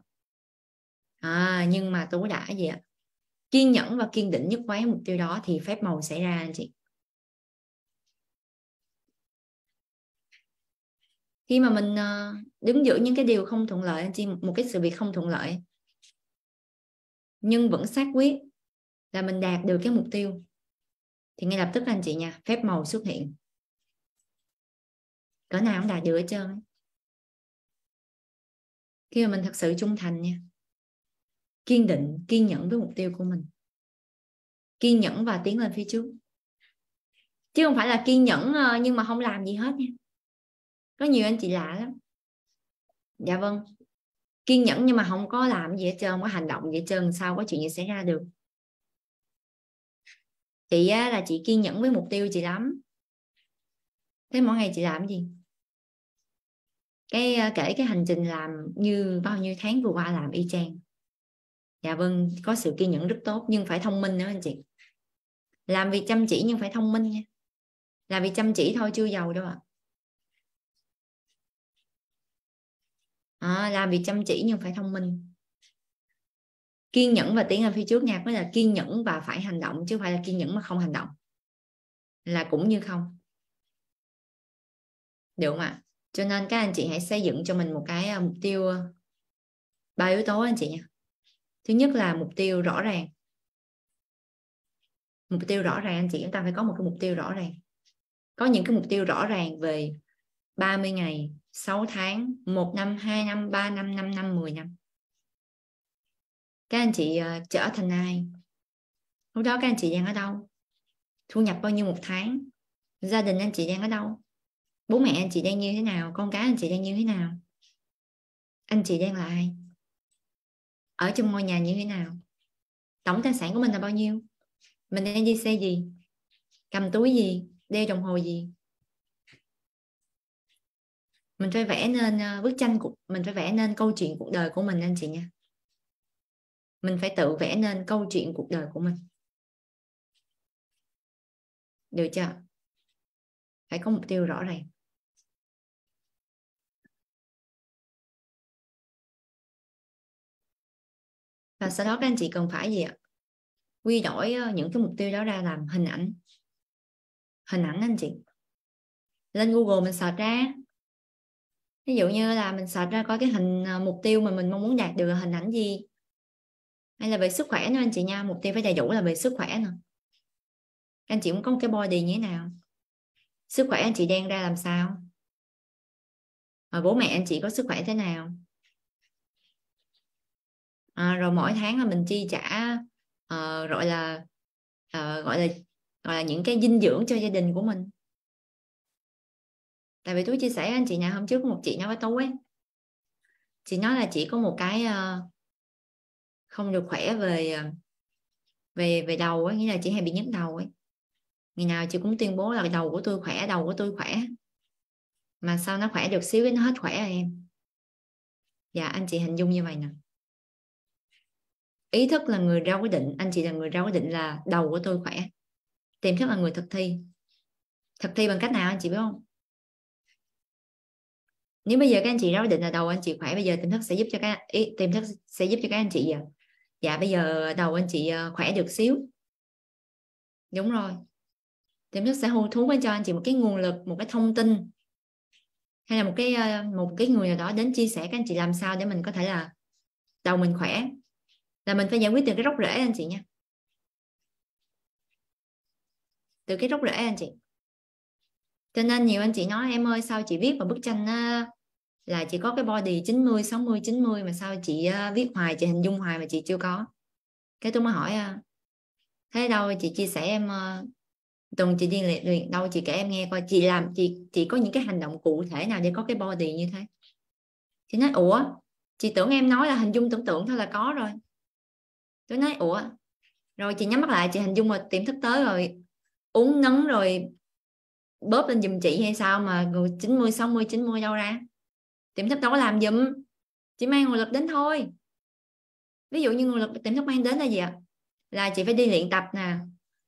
à? à nhưng mà tôi đã gì ạ kiên nhẫn và kiên định nhất quán mục tiêu đó thì phép màu xảy ra anh chị khi mà mình ờ, đứng giữa những cái điều không thuận lợi anh chị một cái sự việc không thuận lợi nhưng vẫn xác quyết là mình đạt được cái mục tiêu thì ngay lập tức anh chị nha phép màu xuất hiện cỡ nào cũng đạt được hết trơn khi mà mình thật sự trung thành nha kiên định kiên nhẫn với mục tiêu của mình kiên nhẫn và tiến lên phía trước chứ không phải là kiên nhẫn ờ, nhưng mà không làm gì hết nha có nhiều anh chị lạ lắm dạ vâng kiên nhẫn nhưng mà không có làm gì hết trơn không có hành động gì hết trơn sao có chuyện gì xảy ra được chị á, là chị kiên nhẫn với mục tiêu chị lắm thế mỗi ngày chị làm gì cái ờ, kể cái hành trình làm như bao nhiêu tháng vừa qua làm y chang dạ vâng có sự kiên nhẫn rất tốt nhưng phải thông minh nữa anh chị làm việc chăm chỉ nhưng phải thông minh nha làm việc chăm chỉ thôi chưa giàu đâu ạ à. à, ờ, làm việc chăm chỉ nhưng phải thông minh kiên nhẫn và tiến lên phía trước nha có là kiên nhẫn và phải hành động chứ không phải là kiên nhẫn mà không hành động là cũng như không được không ạ cho nên các anh chị hãy xây dựng cho mình một cái ờ, mục tiêu ờ, ba yếu tố anh chị nha thứ nhất là mục tiêu rõ ràng mục tiêu rõ ràng anh chị chúng ta phải có một cái mục tiêu rõ ràng có những cái mục tiêu rõ ràng về 30 ngày 6 tháng 1 năm 2 năm 3 năm 5 năm 10 năm các anh chị uh, trở thành ai lúc đó các anh chị đang ở đâu thu nhập bao nhiêu một tháng gia đình anh chị đang ở đâu bố mẹ anh chị đang như thế nào con cái anh chị đang như thế nào anh chị đang là ai ở trong ngôi nhà như thế nào tổng tài sản của mình là bao nhiêu mình đang đi xe gì cầm túi gì đeo đồng hồ gì mình phải vẽ nên ờ, bức tranh của mình phải vẽ nên câu chuyện cuộc đời của mình anh chị nha mình phải tự vẽ nên câu chuyện cuộc đời của mình được chưa phải có mục tiêu rõ ràng và sau đó các anh chị cần phải gì ạ quy đổi ờ, những cái mục tiêu đó ra làm hình ảnh hình ảnh anh chị lên google mình search ra ví dụ như là mình search ra coi cái hình à, mục tiêu mà mình mong muốn đạt được là hình ảnh gì hay là về sức khỏe nữa anh chị nha mục tiêu phải đầy đủ là về sức khỏe nè anh chị cũng có một cái body như thế nào sức khỏe anh chị đang ra làm sao rồi bố mẹ anh chị có sức khỏe thế nào à, rồi mỗi tháng là mình chi trả uh, gọi là uh, gọi là gọi là những cái dinh dưỡng cho gia đình của mình tại vì tôi chia sẻ anh chị nhà hôm trước có một chị nói với tôi ấy chị nói là chị có một cái ờ, không được khỏe về ờ, về về đầu ấy nghĩa là chị hay bị nhức đầu ấy ngày nào chị cũng tuyên bố là đầu của tôi khỏe đầu của tôi khỏe mà sao nó khỏe được xíu cái nó hết khỏe rồi à em dạ anh chị hình dung như vậy nè ý thức là người ra quyết định anh chị là người ra quyết định là đầu của tôi khỏe tiềm thức là người thực thi thực thi bằng cách nào anh chị biết không nếu bây giờ các anh chị nói định là đầu anh chị khỏe bây giờ tiềm thức sẽ giúp cho các ý, tiềm thức sẽ giúp cho các anh chị giờ à, dạ bây giờ đầu anh chị à, khỏe được xíu đúng rồi tiềm thức sẽ hô thú cho anh chị một cái nguồn lực một cái thông tin hay là một cái à, một cái người nào đó đến chia sẻ các anh chị làm sao để mình có thể là đầu mình khỏe là mình phải giải quyết từ cái gốc rễ anh chị nha từ cái gốc rễ anh chị cho nên nhiều anh chị nói em ơi sao chị viết mà bức tranh là chị có cái body 90 60 90 mà sao chị à, viết hoài chị hình dung hoài mà chị chưa có cái tôi mới hỏi à, thế đâu chị chia sẻ em à, tuần chị đi luyện đâu chị kể em nghe coi chị làm chị chị có những cái hành động cụ thể nào để có cái body như thế chị nói ủa chị tưởng em nói là hình dung tưởng tượng thôi là có rồi tôi nói ủa rồi chị nhắm mắt lại chị hình dung mà tiềm thức tới rồi uống nấn rồi bóp lên giùm chị hay sao mà 90 60 90 đâu ra tiệm thấp đâu có làm giùm chỉ mang nguồn lực đến thôi ví dụ như nguồn lực tiệm thấp mang đến là gì ạ là chị phải đi luyện tập nè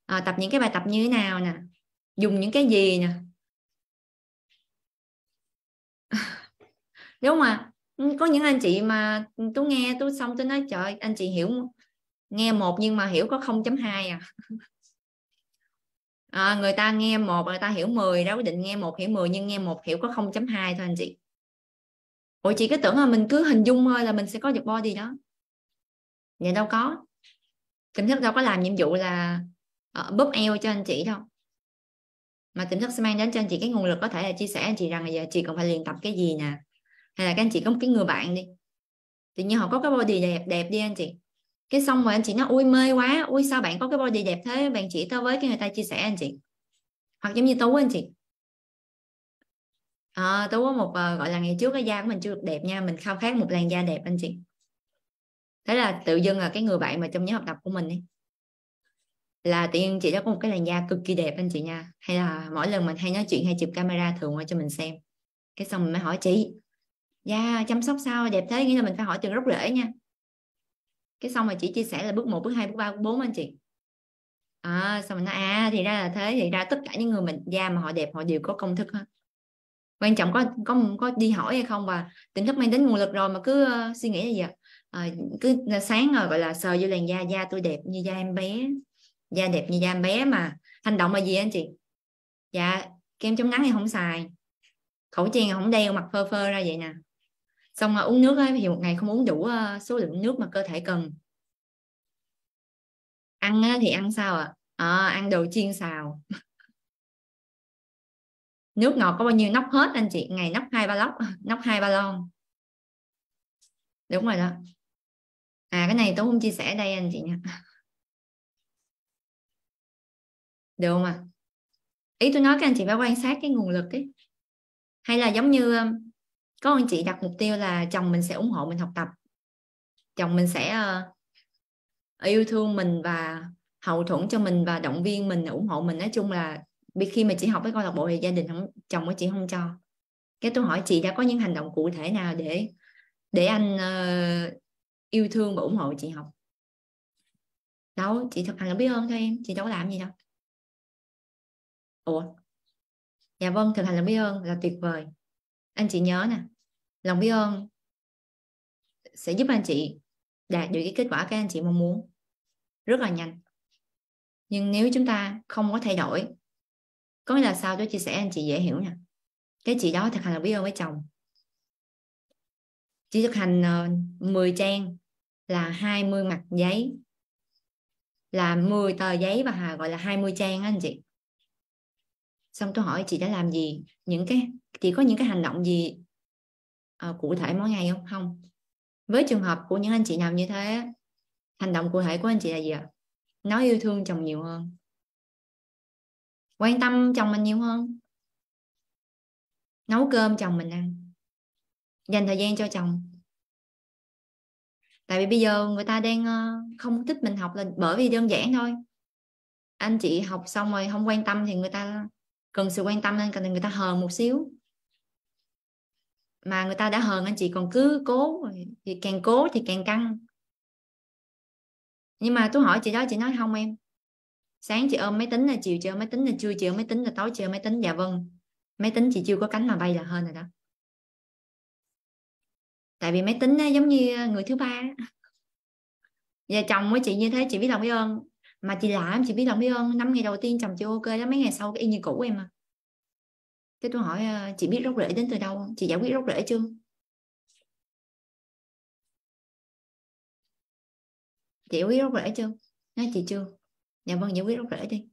à, tập những cái bài tập như thế nào nè dùng những cái gì nè đúng không ạ có những anh chị mà tôi nghe tôi xong tôi nói trời anh chị hiểu nghe một nhưng mà hiểu có 0.2 à. à người ta nghe một người ta hiểu 10 đâu có định nghe một hiểu 10 nhưng nghe một hiểu có 0.2 thôi anh chị ủa chị cứ tưởng là mình cứ hình dung thôi là mình sẽ có được body đó vậy đâu có tiềm thức đâu có làm nhiệm vụ là uh, ờ, bóp eo cho anh chị đâu mà tiềm thức sẽ mang đến cho anh chị cái nguồn lực có thể là chia sẻ anh chị rằng là giờ chị còn phải luyện tập cái gì nè hay là các anh chị có một cái người bạn đi tự nhiên họ có cái body đẹp đẹp đi anh chị cái xong rồi anh chị nó ui mê quá ui sao bạn có cái body đẹp thế bạn chỉ tao với cái người ta chia sẻ anh chị hoặc giống như tú anh chị à, ờ, tú có một uh, gọi là ngày trước cái da của mình chưa được đẹp nha mình khao khát một làn da đẹp anh chị thế là tự dưng là cái người bạn mà trong nhóm học tập của mình ấy, là tự nhiên chị đã có một cái làn da cực kỳ đẹp anh chị nha hay là mỗi lần mình hay nói chuyện hay chụp camera thường qua cho mình xem cái xong mình mới hỏi chị da chăm sóc sao đẹp thế nghĩa là mình phải hỏi từ gốc rễ nha cái xong mà chị chia sẻ là bước 1, bước 2, bước 3, bước 4 anh chị à, xong mình nói à thì ra là thế thì ra tất cả những người mình da mà họ đẹp họ đều có công thức hết quan trọng có có có đi hỏi hay không và tỉnh thức mang đến nguồn lực rồi mà cứ uh, suy nghĩ là gì ạ à, cứ ờ, sáng rồi ờ, gọi là sờ vô làn da da tôi đẹp như da em bé da đẹp như da em bé mà hành động là gì anh chị dạ kem chống nắng thì không xài khẩu trang không đeo mặt phơ phơ ra vậy nè xong rồi uống nước ấy, thì một ngày không uống đủ số lượng nước mà cơ thể cần ăn thì ăn sao ạ à? à, ăn đồ chiên xào nước ngọt có bao nhiêu nóc hết anh chị ngày nóc hai ba lốc ờ, nóc hai ba lon đúng rồi đó à cái này tôi không chia sẻ đây anh chị nha được không ạ à? ý tôi nói các anh chị phải quan sát cái nguồn lực ấy hay là giống như có anh chị đặt mục tiêu là chồng mình sẽ ủng hộ mình học tập chồng mình sẽ ờ, yêu thương mình và hậu thuẫn cho mình và động viên mình ủng hộ mình nói chung là vì khi mà chị học với câu lạc bộ thì gia đình không chồng của chị không cho cái tôi hỏi chị đã có những hành động cụ thể nào để để anh uh, yêu thương và ủng hộ chị học đâu chị thực hành là biết ơn thôi em chị đâu có làm gì đâu ủa dạ vâng thực hành là biết ơn là tuyệt vời anh chị nhớ nè lòng biết ơn sẽ giúp anh chị đạt được cái kết quả các anh chị mong muốn rất là nhanh nhưng nếu chúng ta không có thay đổi có nghĩa là sao cho chia sẻ anh chị dễ hiểu nha cái chị đó thực hành là biết ơn với chồng chị thực hành uh, ờ, 10 trang là 20 mặt giấy là 10 tờ giấy và Hà gọi là 20 trang anh chị xong tôi hỏi chị đã làm gì những cái chị có những cái hành động gì uh, cụ thể mỗi ngày không không với trường hợp của những anh chị nào như thế hành động cụ thể của anh chị là gì ạ nói yêu thương chồng nhiều hơn quan tâm chồng mình nhiều hơn nấu cơm chồng mình ăn dành thời gian cho chồng tại vì bây giờ người ta đang ờ, không thích mình học là bởi vì đơn giản thôi anh chị học xong rồi không quan tâm thì người ta cần sự quan tâm nên cần người ta hờn một xíu mà người ta đã hờn anh chị còn cứ cố thì càng cố thì càng căng nhưng mà tôi hỏi chị đó chị nói không em sáng chị ôm máy tính là chiều chơi máy tính là trưa chiều máy tính là tối chơi máy tính dạ vâng máy tính chị chưa có cánh mà bay là hơn rồi đó tại vì máy tính giống như à, người thứ ba và dạ, chồng với chị như thế chị biết lòng biết ơn mà chị làm chị biết lòng biết ơn năm ngày đầu tiên chồng chị ok lắm mấy ngày sau cái y như cũ em à thế tôi hỏi à, chị biết rốt rễ đến từ đâu chị giải quyết rốt rễ chưa chị giải quyết rốt rễ chưa nói chị chưa nhà dạ vâng giải quyết gốc rễ đi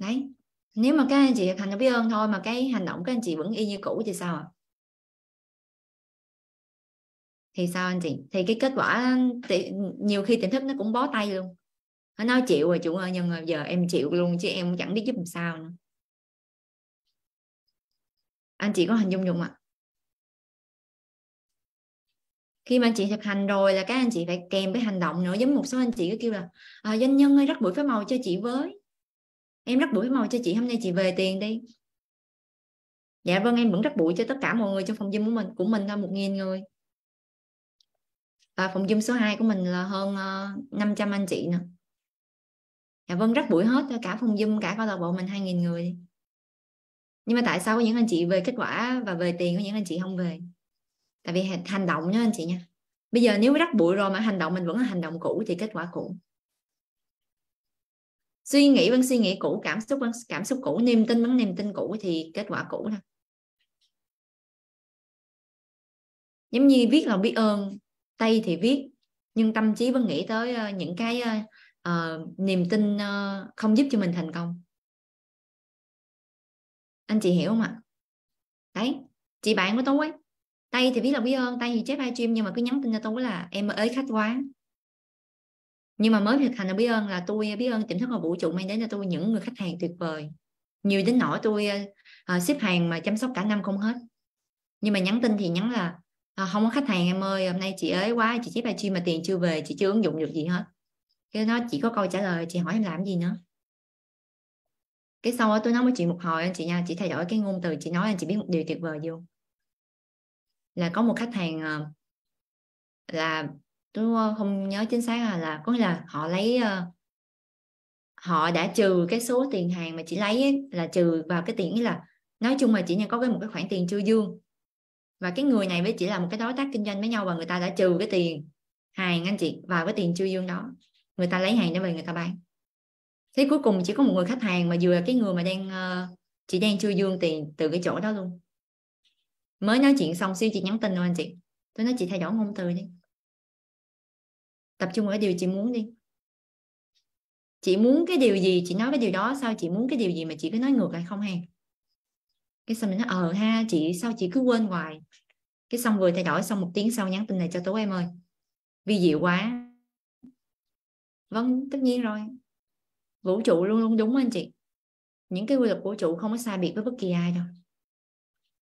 đấy nếu mà các anh chị hành động biết ơn thôi mà cái hành động các anh chị vẫn y như cũ thì sao ạ thì sao anh chị thì cái kết quả thì nhiều khi tỉnh thức nó cũng bó tay luôn nó nói chịu rồi chủ ơi nhưng giờ em chịu luôn chứ em chẳng biết giúp làm sao nữa anh chị có hình dung không ạ khi mà anh chị thực hành rồi là các anh chị phải kèm với hành động nữa giống một số anh chị cứ kêu là à, doanh nhân ơi rắc buổi phá màu cho chị với em rắc buổi phá màu cho chị hôm nay chị về tiền đi dạ vâng em vẫn rắc buổi cho tất cả mọi người trong phòng gym của mình của mình là một nghìn người và phòng gym số 2 của mình là hơn uh, ờ, 500 anh chị nè dạ vâng rắc buổi hết cả phòng gym cả câu lạc bộ mình 2.000 người nhưng mà tại sao có những anh chị về kết quả và về tiền có những anh chị không về tại vì hành động nha anh chị nha bây giờ nếu rắc bụi rồi mà hành động mình vẫn là hành động cũ thì kết quả cũ suy nghĩ vẫn suy nghĩ cũ cảm xúc vẫn cảm xúc cũ niềm tin vẫn niềm tin cũ thì kết quả cũ thôi giống như viết lòng biết ơn tay thì viết nhưng tâm trí vẫn nghĩ tới ờ, những cái uh, niềm tin uh, không giúp cho mình thành công anh chị hiểu không ạ đấy chị bạn của tôi ấy, tay thì biết là biết ơn tay thì chép stream nhưng mà cứ nhắn tin cho tôi là em ế khách quá nhưng mà mới thực hành là biết ơn là tôi biết ơn tỉnh thức và vũ trụ mang đến cho tôi những người khách hàng tuyệt vời nhiều đến nỗi tôi à, xếp hàng mà chăm sóc cả năm không hết nhưng mà nhắn tin thì nhắn là à, không có khách hàng em ơi hôm nay chị ấy quá chị chép live stream mà tiền chưa về chị chưa ứng dụng được gì hết cái nó chỉ có câu trả lời chị hỏi em làm gì nữa cái sau đó tôi nói với chị một hồi anh chị nha chị thay đổi cái ngôn từ chị nói anh chị biết một điều tuyệt vời vô là có một khách hàng ờ, là tôi không nhớ chính xác là, là có nghĩa là họ lấy ờ, họ đã trừ cái số tiền hàng mà chị lấy ấy, là trừ vào cái tiền là nói chung là chị nhân có cái một cái khoản tiền chưa dương và cái người này với chỉ là một cái đối tác kinh doanh với nhau và người ta đã trừ cái tiền hàng anh chị vào cái tiền chưa dương đó người ta lấy hàng để về người ta bán thế cuối cùng chỉ có một người khách hàng mà vừa cái người mà đang uh, chị đang chưa dương tiền từ cái chỗ đó luôn mới nói chuyện xong siêu chị nhắn tin luôn anh chị tôi nói chị thay đổi ngôn từ đi tập trung ở điều chị muốn đi chị muốn cái điều gì chị nói cái điều đó sao chị muốn cái điều gì mà chị cứ nói ngược lại không hay cái xong mình nói ờ ha chị sao chị cứ quên hoài cái xong vừa thay đổi xong một tiếng sau nhắn tin này cho tố em ơi vi diệu quá vâng tất nhiên rồi vũ trụ luôn luôn đúng anh chị những cái quy luật vũ trụ không có sai biệt với bất kỳ ai đâu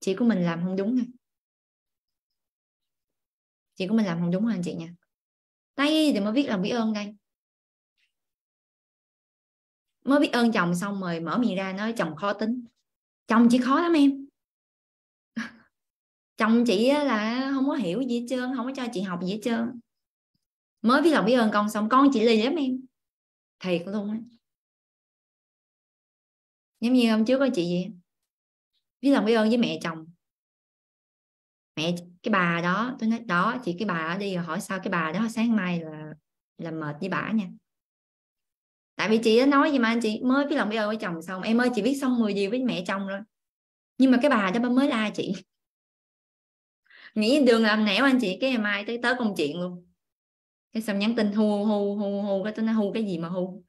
chị của mình làm không đúng nha chị của mình làm không đúng hả anh chị nha tay thì mới viết lòng biết ơn đây mới biết ơn chồng xong rồi mở miệng ra nói chồng khó tính chồng chỉ khó lắm em chồng chị là không có hiểu gì hết trơn không có cho chị học gì hết trơn mới viết lòng biết ơn con xong con chị lì lắm em thiệt luôn á giống như hôm trước có chị gì với lòng biết ơn với mẹ chồng mẹ cái bà đó tôi nói đó chị cái bà đó đi rồi hỏi sao cái bà đó sáng mai là là mệt với bà nha tại vì chị đã nói gì mà anh chị mới biết lòng biết ơn với chồng xong em ơi chị biết xong 10 điều với mẹ chồng rồi nhưng mà cái bà đó mới la chị nghĩ đường làm nẻo anh chị cái ngày mai tới tới công chuyện luôn cái xong nhắn tin hu hu hu hu cái tôi nói hu cái gì mà hu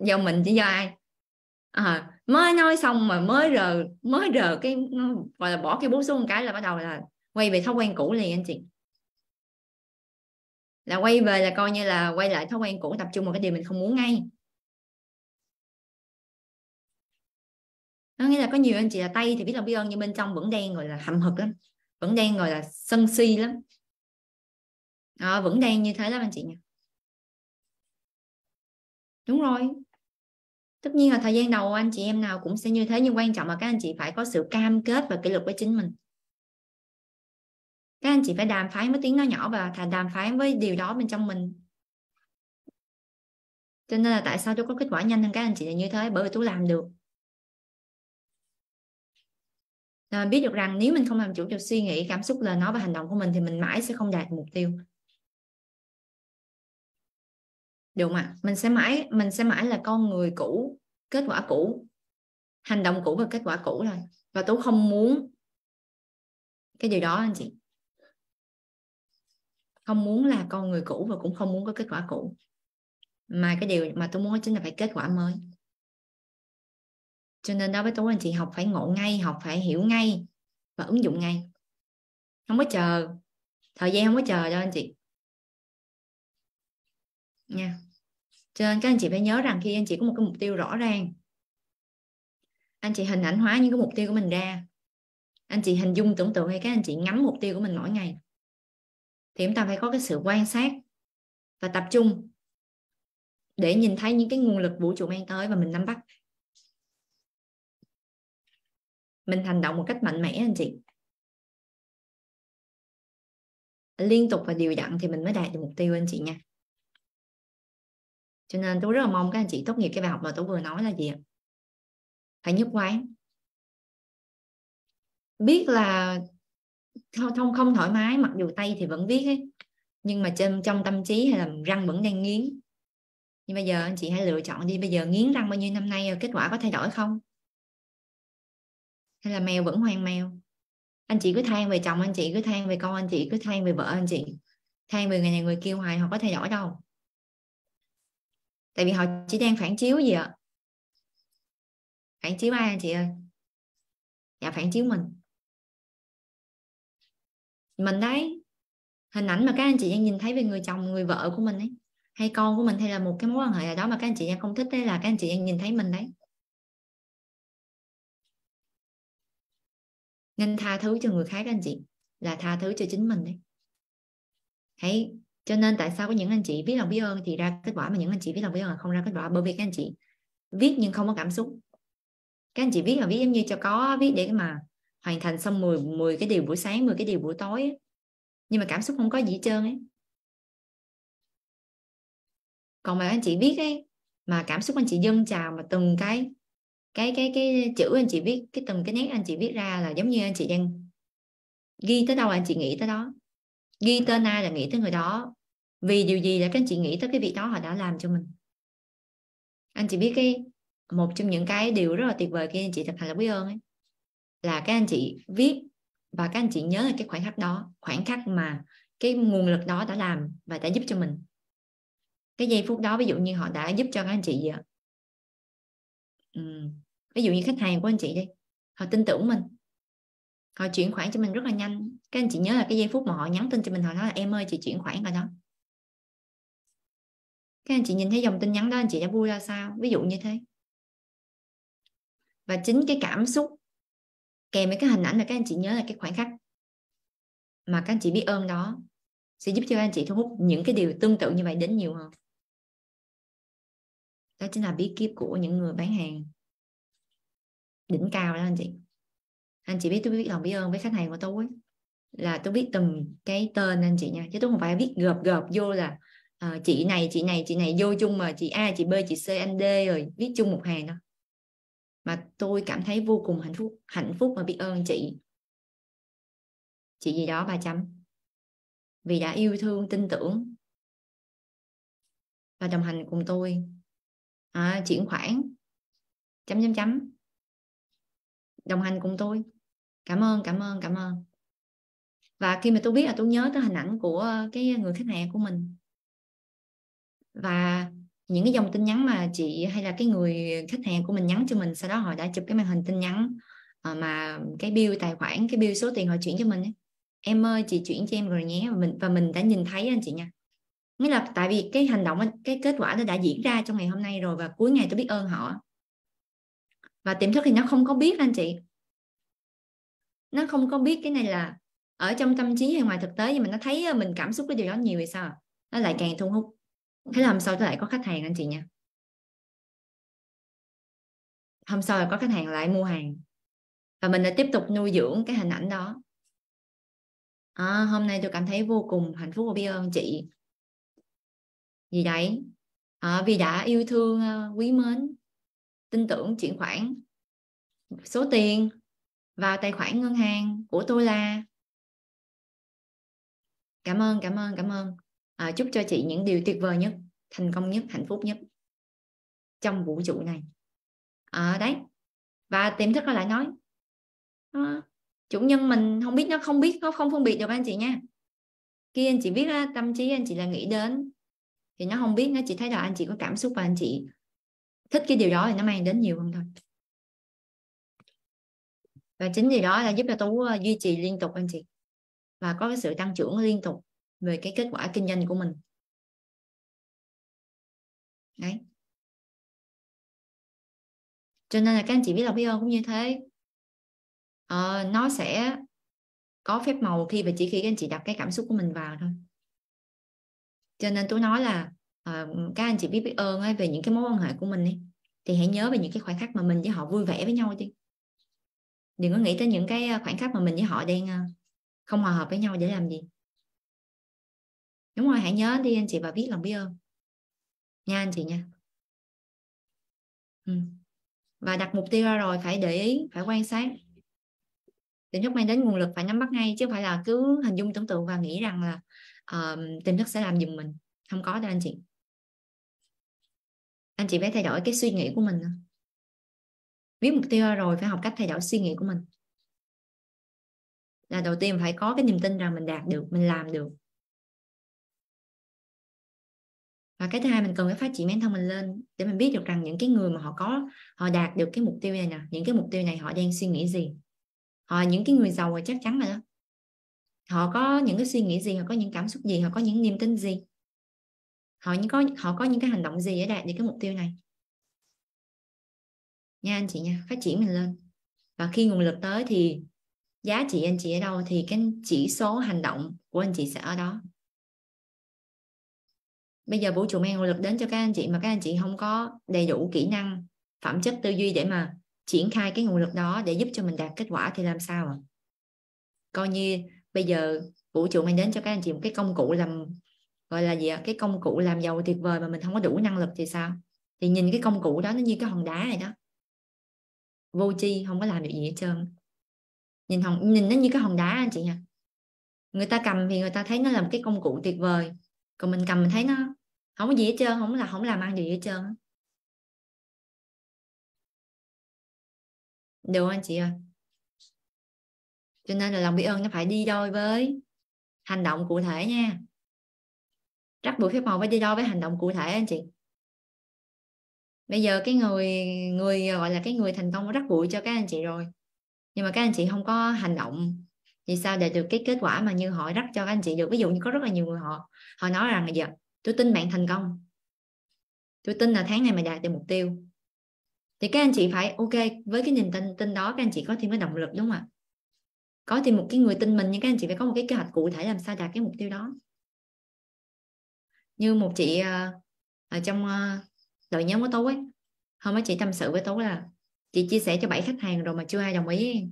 do mình chứ do ai à, mới nói xong mà mới rờ mới rờ cái gọi là bỏ cái bút xuống một cái là bắt đầu là quay về thói quen cũ liền anh chị là quay về là coi như là quay lại thói quen cũ tập trung vào cái điều mình không muốn ngay nó nghĩa là có nhiều anh chị là tay thì biết là biết ơn nhưng bên trong vẫn đen gọi là hậm hực lắm vẫn đen gọi là sân si lắm à, vẫn đen như thế lắm anh chị nha đúng rồi tất nhiên là thời gian đầu anh chị em nào cũng sẽ như thế nhưng quan trọng là các anh chị phải có sự cam kết và kỷ luật với chính mình các anh chị phải đàm phán với tiếng nói nhỏ và thà đàm phán với điều đó bên trong mình cho nên là tại sao tôi có kết quả nhanh hơn các anh chị là như thế bởi vì tôi làm được à, biết được rằng nếu mình không làm chủ được suy nghĩ cảm xúc lời nói và hành động của mình thì mình mãi sẽ không đạt mục tiêu đúng không ạ mình sẽ mãi mình sẽ mãi là con người cũ kết quả cũ hành động cũ và kết quả cũ rồi và tú không muốn cái điều đó anh chị không muốn là con người cũ và cũng không muốn có kết quả cũ mà cái điều mà tôi muốn chính là phải kết quả mới cho nên đó với tú anh chị học phải ngộ ngay học phải hiểu ngay và ứng dụng ngay không có chờ thời gian không có chờ đâu anh chị nha yeah cho nên các anh chị phải nhớ rằng khi anh chị có một cái mục tiêu rõ ràng anh chị hình ảnh hóa những cái mục tiêu của mình ra anh chị hình dung tưởng tượng hay các anh chị ngắm mục tiêu của mình mỗi ngày thì chúng ta phải có cái sự quan sát và tập trung để nhìn thấy những cái nguồn lực vũ trụ mang tới và mình nắm bắt mình hành động một cách mạnh mẽ anh chị liên tục và điều đặn thì mình mới đạt được mục tiêu anh chị nha cho nên tôi rất là mong các anh chị tốt nghiệp cái bài học mà tôi vừa nói là gì ạ phải nhất quán biết là không không, không thoải mái mặc dù tay thì vẫn viết ấy. nhưng mà trên trong tâm trí hay là răng vẫn đang nghiến nhưng bây giờ anh chị hãy lựa chọn đi bây giờ nghiến răng bao nhiêu năm nay kết quả có thay đổi không hay là mèo vẫn hoang mèo anh chị cứ than về chồng anh chị cứ than về con anh chị cứ than về vợ anh chị than về người này người kia hoài họ có thay đổi đâu tại vì họ chỉ đang phản chiếu gì ạ phản chiếu ai anh chị ơi dạ phản chiếu mình mình đấy hình ảnh mà các anh chị đang nhìn thấy về người chồng người vợ của mình ấy hay con của mình hay là một cái mối quan hệ nào đó mà các anh chị đang không thích đấy là các anh chị đang nhìn thấy mình đấy nên tha thứ cho người khác anh chị là tha thứ cho chính mình đấy hãy cho nên tại sao có những anh chị viết lòng biết ơn thì ra kết quả mà những anh chị viết lòng biết ơn là không ra kết quả bởi vì các anh chị viết nhưng không có cảm xúc các anh chị viết là viết giống như cho có viết để mà hoàn thành xong 10, 10 cái điều buổi sáng 10 cái điều buổi tối ấy. nhưng mà cảm xúc không có gì hết trơn ấy còn mà anh chị viết ấy mà cảm xúc anh chị dâng trào mà từng cái cái cái cái chữ anh chị viết cái từng cái nét anh chị viết ra là giống như anh chị đang ghi tới đâu anh chị nghĩ tới đó ghi tên ai là nghĩ tới người đó vì điều gì là các anh chị nghĩ tới cái việc đó họ đã làm cho mình anh chị biết cái một trong những cái điều rất là tuyệt vời khi anh chị thực hành là biết ơn ấy, là các anh chị viết và các anh chị nhớ là cái khoảnh khắc đó khoảnh khắc mà cái nguồn lực đó đã làm và đã giúp cho mình cái giây phút đó ví dụ như họ đã giúp cho các anh chị gì ạ ví dụ như khách hàng của anh chị đi họ tin tưởng mình họ chuyển khoản cho mình rất là nhanh các anh chị nhớ là cái giây phút mà họ nhắn tin cho mình họ nói là em ơi chị chuyển khoản rồi đó các anh chị nhìn thấy dòng tin nhắn đó anh chị đã vui ra sao ví dụ như thế và chính cái cảm xúc kèm với cái hình ảnh là các anh chị nhớ là cái khoảnh khắc mà các anh chị biết ơn đó sẽ giúp cho anh chị thu hút những cái điều tương tự như vậy đến nhiều hơn đó chính là bí kíp của những người bán hàng đỉnh cao đó anh chị anh chị biết tôi biết lòng biết ơn với khách hàng của tôi là tôi biết từng cái tên anh chị nha chứ tôi không phải biết gợp gợp vô là à, chị này chị này chị này vô chung mà chị A chị B chị C anh D rồi viết chung một hàng đó mà tôi cảm thấy vô cùng hạnh phúc hạnh phúc và biết ơn chị chị gì đó ba chấm vì đã yêu thương tin tưởng và đồng hành cùng tôi à, chuyển khoản chấm chấm chấm đồng hành cùng tôi cảm ơn cảm ơn cảm ơn và khi mà tôi biết là tôi nhớ tới hình ảnh của cái người khách hàng của mình và những cái dòng tin nhắn mà chị hay là cái người khách hàng của mình nhắn cho mình sau đó họ đã chụp cái màn hình tin nhắn ờ, mà cái bill tài khoản cái bill số tiền họ chuyển cho mình ấy. em ơi chị chuyển cho em rồi nhé và mình và mình đã nhìn thấy anh chị nha nghĩa là tại vì cái hành động cái kết quả nó đã diễn ra trong ngày hôm nay rồi và cuối ngày tôi biết ơn họ và tiềm thức thì nó không có biết anh chị nó không có biết cái này là ở trong tâm trí hay ngoài thực tế nhưng mà nó thấy ờ, mình cảm xúc cái điều đó nhiều vì sao nó lại càng thu hút thế là hôm sau lại có khách hàng anh chị nha hôm sau là có khách hàng lại mua hàng và mình đã tiếp tục nuôi dưỡng cái hình ảnh đó à, hôm nay tôi cảm thấy vô cùng hạnh phúc và biết ơn chị vì đấy à, vì đã yêu thương à, quý mến tin tưởng chuyển khoản số tiền vào tài khoản ngân hàng của tôi là cảm ơn cảm ơn cảm ơn à, chúc cho chị những điều tuyệt vời nhất thành công nhất hạnh phúc nhất trong vũ trụ này à, đấy và tiềm thức nó lại nói à, chủ nhân mình không biết nó không biết nó không phân biệt được anh chị nha khi anh chị biết tâm trí anh chị là nghĩ đến thì nó không biết nó chỉ thấy là anh chị có cảm xúc và anh chị thích cái điều đó thì nó mang đến nhiều hơn thôi và chính vì đó là giúp cho tú ờ, duy trì liên tục anh chị và có cái sự tăng trưởng liên tục về cái kết quả kinh doanh của mình đấy cho nên là các anh chị biết là biết ơn cũng như thế à, nó sẽ có phép màu khi và chỉ khi các anh chị đặt cái cảm xúc của mình vào thôi cho nên tôi nói là à, các anh chị biết biết ơn ấy, về những cái mối quan hệ của mình ấy, thì hãy nhớ về những cái khoảnh khắc mà mình với họ vui vẻ với nhau đi đừng có nghĩ tới những cái ờ, khoảnh khắc mà mình với họ đang không hòa hợp với nhau để làm gì đúng rồi hãy nhớ đi anh chị và viết lòng biết ơn nha anh chị nha ừ. và đặt mục tiêu ra rồi phải để ý phải quan sát tỉnh thức mang đến nguồn lực phải nắm bắt ngay chứ không phải là cứ hình dung tưởng tượng và nghĩ rằng là uh, tỉnh thức sẽ làm giùm mình không có đâu anh chị anh chị phải thay đổi cái suy nghĩ của mình viết mục tiêu ra rồi phải học cách thay đổi suy nghĩ của mình là đầu tiên phải có cái niềm tin rằng mình đạt được mình làm được và cái thứ hai mình cần phải phát triển bản thân mình lên để mình biết được rằng những cái người mà họ có họ đạt được cái mục tiêu này nè những cái mục tiêu này họ đang suy nghĩ gì họ những cái người giàu rồi chắc chắn rồi đó họ có những cái suy nghĩ gì họ có những cảm xúc gì họ có những niềm tin gì họ những có họ có những cái hành động gì để đạt được cái mục tiêu này nha anh chị nha phát triển mình lên và khi nguồn lực tới thì giá trị anh chị ở đâu thì cái chỉ số hành động của anh chị sẽ ở đó bây giờ vũ trụ mang nguồn lực đến cho các anh chị mà các anh chị không có đầy đủ kỹ năng phẩm chất tư duy để mà triển khai cái nguồn lực đó để giúp cho mình đạt kết quả thì làm sao ạ à? coi như bây giờ vũ trụ mang đến cho các anh chị một cái công cụ làm gọi là gì ạ à? cái công cụ làm giàu tuyệt vời mà mình không có đủ năng lực thì sao thì nhìn cái công cụ đó nó như cái hòn đá này đó vô chi không có làm được gì hết trơn nhìn hòn nhìn nó như cái hòn đá anh chị nha người ta cầm thì người ta thấy nó là một cái công cụ tuyệt vời còn mình cầm mình thấy nó không có gì hết trơn không là không làm ăn gì hết trơn được không anh chị ơi cho nên là lòng biết ơn nó phải đi đôi với hành động cụ thể nha rắc buổi phép màu phải đi đôi với hành động cụ thể anh chị bây giờ cái người người gọi là cái người thành công rắc bụi cho các anh chị rồi nhưng mà các anh chị không có hành động thì sao để được cái kết quả mà như họ rắc cho các anh chị được ví dụ như có rất là nhiều người họ họ nói rằng là giờ tôi tin bạn thành công tôi tin là tháng này mày đạt được mục tiêu thì các anh chị phải ok với cái niềm tin tin đó các anh chị có thêm cái động lực đúng không ạ có thêm một cái người tin mình nhưng các anh chị phải có một cái kế hoạch cụ thể làm sao đạt cái mục tiêu đó như một chị ờ, ở trong ờ, đội nhóm của tôi ấy, hôm ấy chị tâm sự với tôi là chị chia sẻ cho bảy khách hàng rồi mà chưa ai đồng ý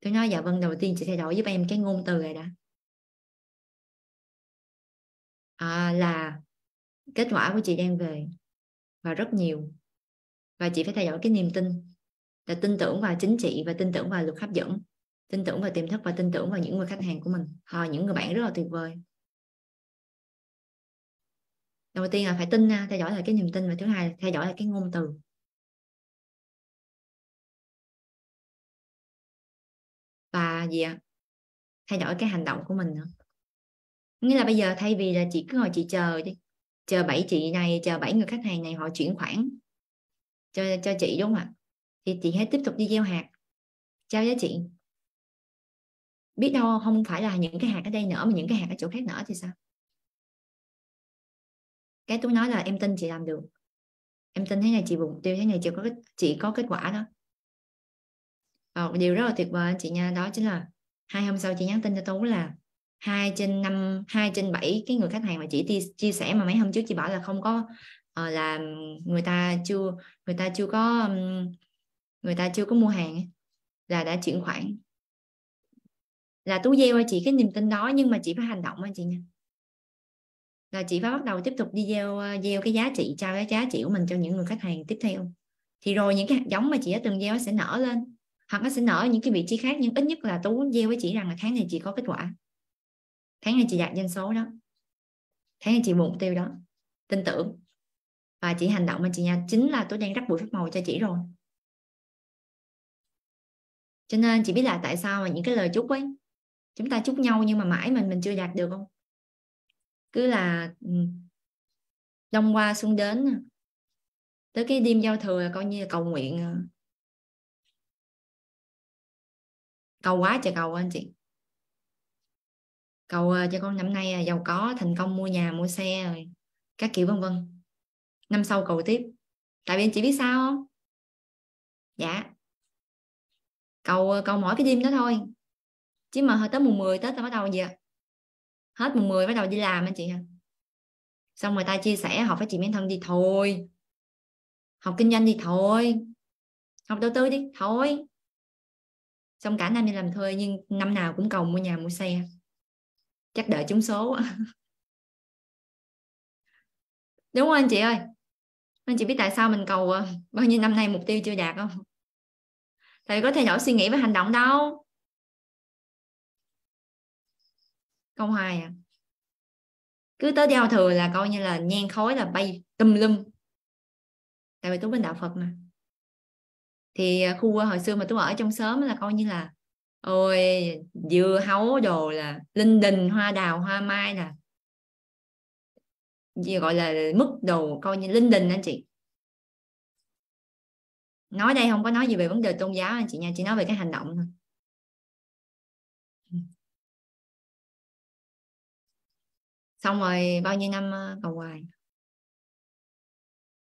tôi nói dạ vâng đầu tiên chị thay đổi giúp em cái ngôn từ này đã à, là kết quả của chị đang về và rất nhiều và chị phải theo dõi cái niềm tin là tin tưởng vào chính trị và tin tưởng vào luật hấp dẫn tin tưởng vào tiềm thức và tin tưởng vào những người khách hàng của mình họ những người bạn rất là tuyệt vời đầu tiên là phải tin theo dõi là cái niềm tin và thứ hai là theo dõi là cái ngôn từ và gì ạ theo dõi cái hành động của mình nữa nghĩa là bây giờ thay vì là chị cứ ngồi chị chờ đi chờ bảy chị này chờ bảy người khách hàng này họ chuyển khoản cho cho chị đúng không ạ thì chị hãy tiếp tục đi gieo hạt trao giá trị biết đâu không phải là những cái hạt ở đây nở mà những cái hạt ở chỗ khác nở thì sao cái tôi nói là em tin chị làm được em tin thế này chị vùng tiêu thế này chị có chị có kết quả đó và ờ, điều rất là tuyệt vời chị nha đó chính là hai hôm sau chị nhắn tin cho tú là hai trên năm hai trên bảy cái người khách hàng mà chị chia sẻ mà mấy hôm trước chị bảo là không có uh, ờ, là người ta chưa người ta chưa có người ta chưa có mua hàng là đã chuyển khoản là tú gieo chị cái niềm tin đó nhưng mà chị phải hành động anh chị nha là chị phải bắt đầu tiếp tục đi gieo ờ, gieo cái giá trị trao cái giá trị của mình cho những người khách hàng tiếp theo thì rồi những cái hạt giống mà chị đã từng gieo sẽ nở lên hoặc nó sẽ nở ở những cái vị trí khác nhưng ít nhất là tú gieo với chị rằng là tháng này chị có kết quả tháng này chị đạt doanh số đó tháng này chị mục tiêu đó tin tưởng và chị hành động mà chị nha chính là tôi đang rắc bụi phép màu cho chị rồi cho nên chị biết là tại sao mà những cái lời chúc ấy chúng ta chúc nhau nhưng mà mãi mình mình chưa đạt được không cứ là đông ừ, qua xuân đến tới cái đêm giao thừa coi như là cầu nguyện ờ. cầu quá trời cầu anh chị cầu ờ, cho con năm nay ờ, giàu có thành công mua nhà mua xe rồi các kiểu vân vân năm sau cầu tiếp tại vì anh chị biết sao không dạ cầu ờ, cầu mỗi cái đêm đó thôi chứ mà hơi tới mùng 10 tết là bắt đầu gì ạ hết mùng 10 bắt đầu đi làm anh chị ha xong rồi ta chia sẻ học phát triển bản thân đi thôi học kinh doanh đi thôi học đầu tư đi thôi xong cả năm đi làm thuê nhưng năm nào cũng cầu mua nhà mua xe chắc đợi chúng số đúng không anh chị ơi anh chị biết tại sao mình cầu ờ, bao nhiêu năm nay mục tiêu chưa đạt không tại vì có thể đổi suy nghĩ và hành động đâu câu hai à cứ tới giao thừa là coi như là nhen khói là bay tùm lum tại vì tú bên đạo phật mà thì ờ, khu ờ, hồi xưa mà tú ở trong sớm là coi như là ôi dưa hấu đồ là linh đình hoa đào hoa mai là gì gọi là mức đồ coi như linh đình anh chị nói đây không có nói gì về vấn đề tôn giáo anh chị nha chỉ nói về cái hành động thôi xong rồi bao nhiêu năm cầu ờ, hoài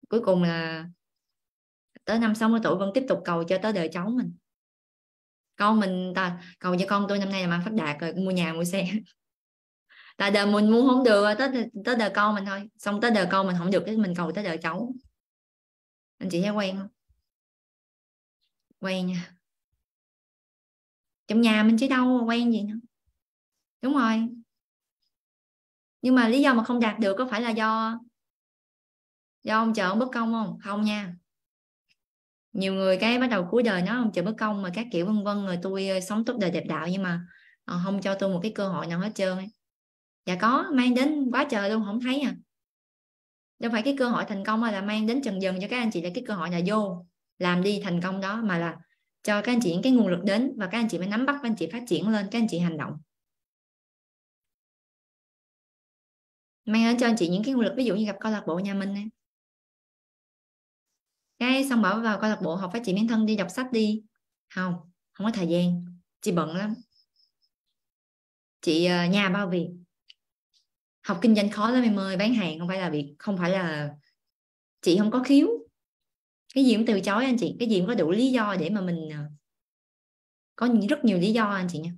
cuối cùng là tới năm 60 tuổi vẫn tiếp tục cầu cho tới đời cháu mình con mình ta cầu cho con tôi năm nay là ăn phát đạt rồi mua nhà mua xe tại đời mình muốn không được tới tới đời con mình thôi xong tới đời con mình không được cái mình cầu tới đời cháu anh chị thấy quen không quen nha trong nhà mình chứ đâu quen gì nữa đúng rồi nhưng mà lý do mà không đạt được có phải là do do ông chờ ông bất công không không nha nhiều người cái bắt đầu cuối đời nó không chịu bất công mà các kiểu vân vân rồi tôi ờ, sống tốt đời đẹp đạo nhưng mà ờ, không cho tôi một cái cơ hội nào hết trơn dạ có mang đến quá trời luôn không thấy à đâu phải cái cơ hội thành công mà là mang đến trần dần cho các anh chị là cái cơ hội là vô làm đi thành công đó mà là cho các anh chị những cái nguồn lực đến và các anh chị mới nắm bắt các anh chị phát triển lên các anh chị hành động mang đến cho anh chị những cái nguồn lực ví dụ như gặp câu lạc bộ nhà mình này cái xong bảo vào câu lạc bộ học phát triển bản thân đi đọc sách đi không không có thời gian chị bận lắm chị ờ, nhà bao việc học kinh doanh khó lắm em ơi bán hàng không phải là việc không phải là chị không có khiếu cái gì cũng từ chối anh chị cái gì cũng có đủ lý do để mà mình ờ, có rất nhiều lý do anh chị nha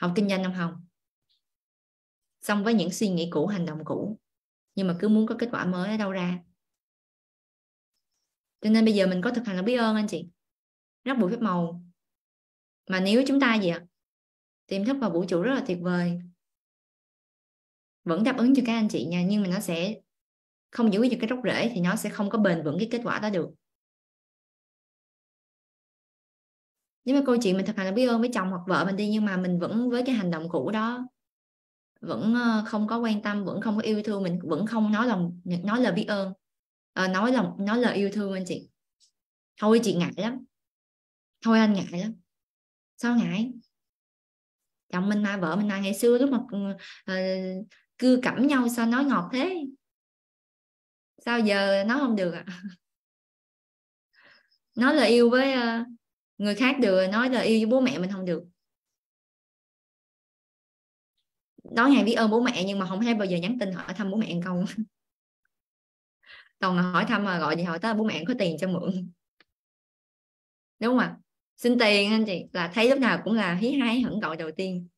học kinh doanh không không xong với những suy nghĩ cũ hành động cũ nhưng mà cứ muốn có kết quả mới ở đâu ra cho nên bây giờ mình có thực hành là biết ơn anh chị rất bụi phép màu mà nếu chúng ta gì ạ tìm thức vào vũ trụ rất là tuyệt vời vẫn đáp ứng cho các anh chị nha nhưng mà nó sẽ không giữ được cái gốc rễ thì nó sẽ không có bền vững cái kết quả đó được nếu mà câu chuyện mình thực hành là biết ơn với chồng hoặc vợ mình đi nhưng mà mình vẫn với cái hành động cũ đó vẫn ờ, không có quan tâm vẫn không có yêu thương mình vẫn không nói lòng nói lời biết ơn Ờ, nói lòng nói lời yêu thương anh chị thôi chị ngại lắm thôi anh ngại lắm sao ngại chồng mình ma vợ mình ma ngày xưa lúc mà uh, cưa cẩm nhau sao nói ngọt thế sao giờ nói không được ạ à? nói lời yêu với uh, người khác được nói lời yêu với bố mẹ mình không được nói ngày biết ơn bố mẹ nhưng mà không thấy bao giờ nhắn tin hỏi thăm bố mẹ ăn câu còn hỏi thăm mà gọi gì hỏi tới bố mẹ có tiền cho mượn đúng không ạ xin tiền anh chị là thấy lúc nào cũng là hí hái hẳn gọi đầu tiên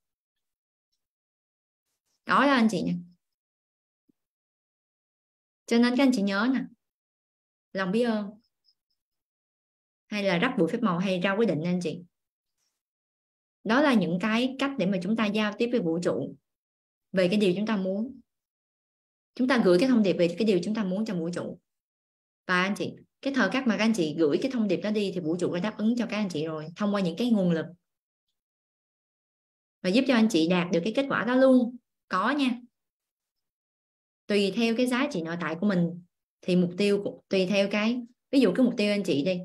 đó là anh chị nha cho nên các anh chị nhớ nè lòng biết ơn hay là rắc bụi phép màu hay ra quyết định anh chị đó là những cái cách để mà chúng ta giao tiếp với vũ trụ về cái điều chúng ta muốn chúng ta gửi cái thông điệp về cái điều chúng ta muốn cho vũ trụ và anh chị cái thời khắc mà các anh chị gửi cái thông điệp đó đi thì vũ trụ đã đáp ứng cho các anh chị rồi thông qua những cái nguồn lực và giúp cho anh chị đạt được cái kết quả đó luôn có nha tùy theo cái giá trị nội tại của mình thì mục tiêu của, tùy theo cái ví dụ cái mục tiêu anh chị đi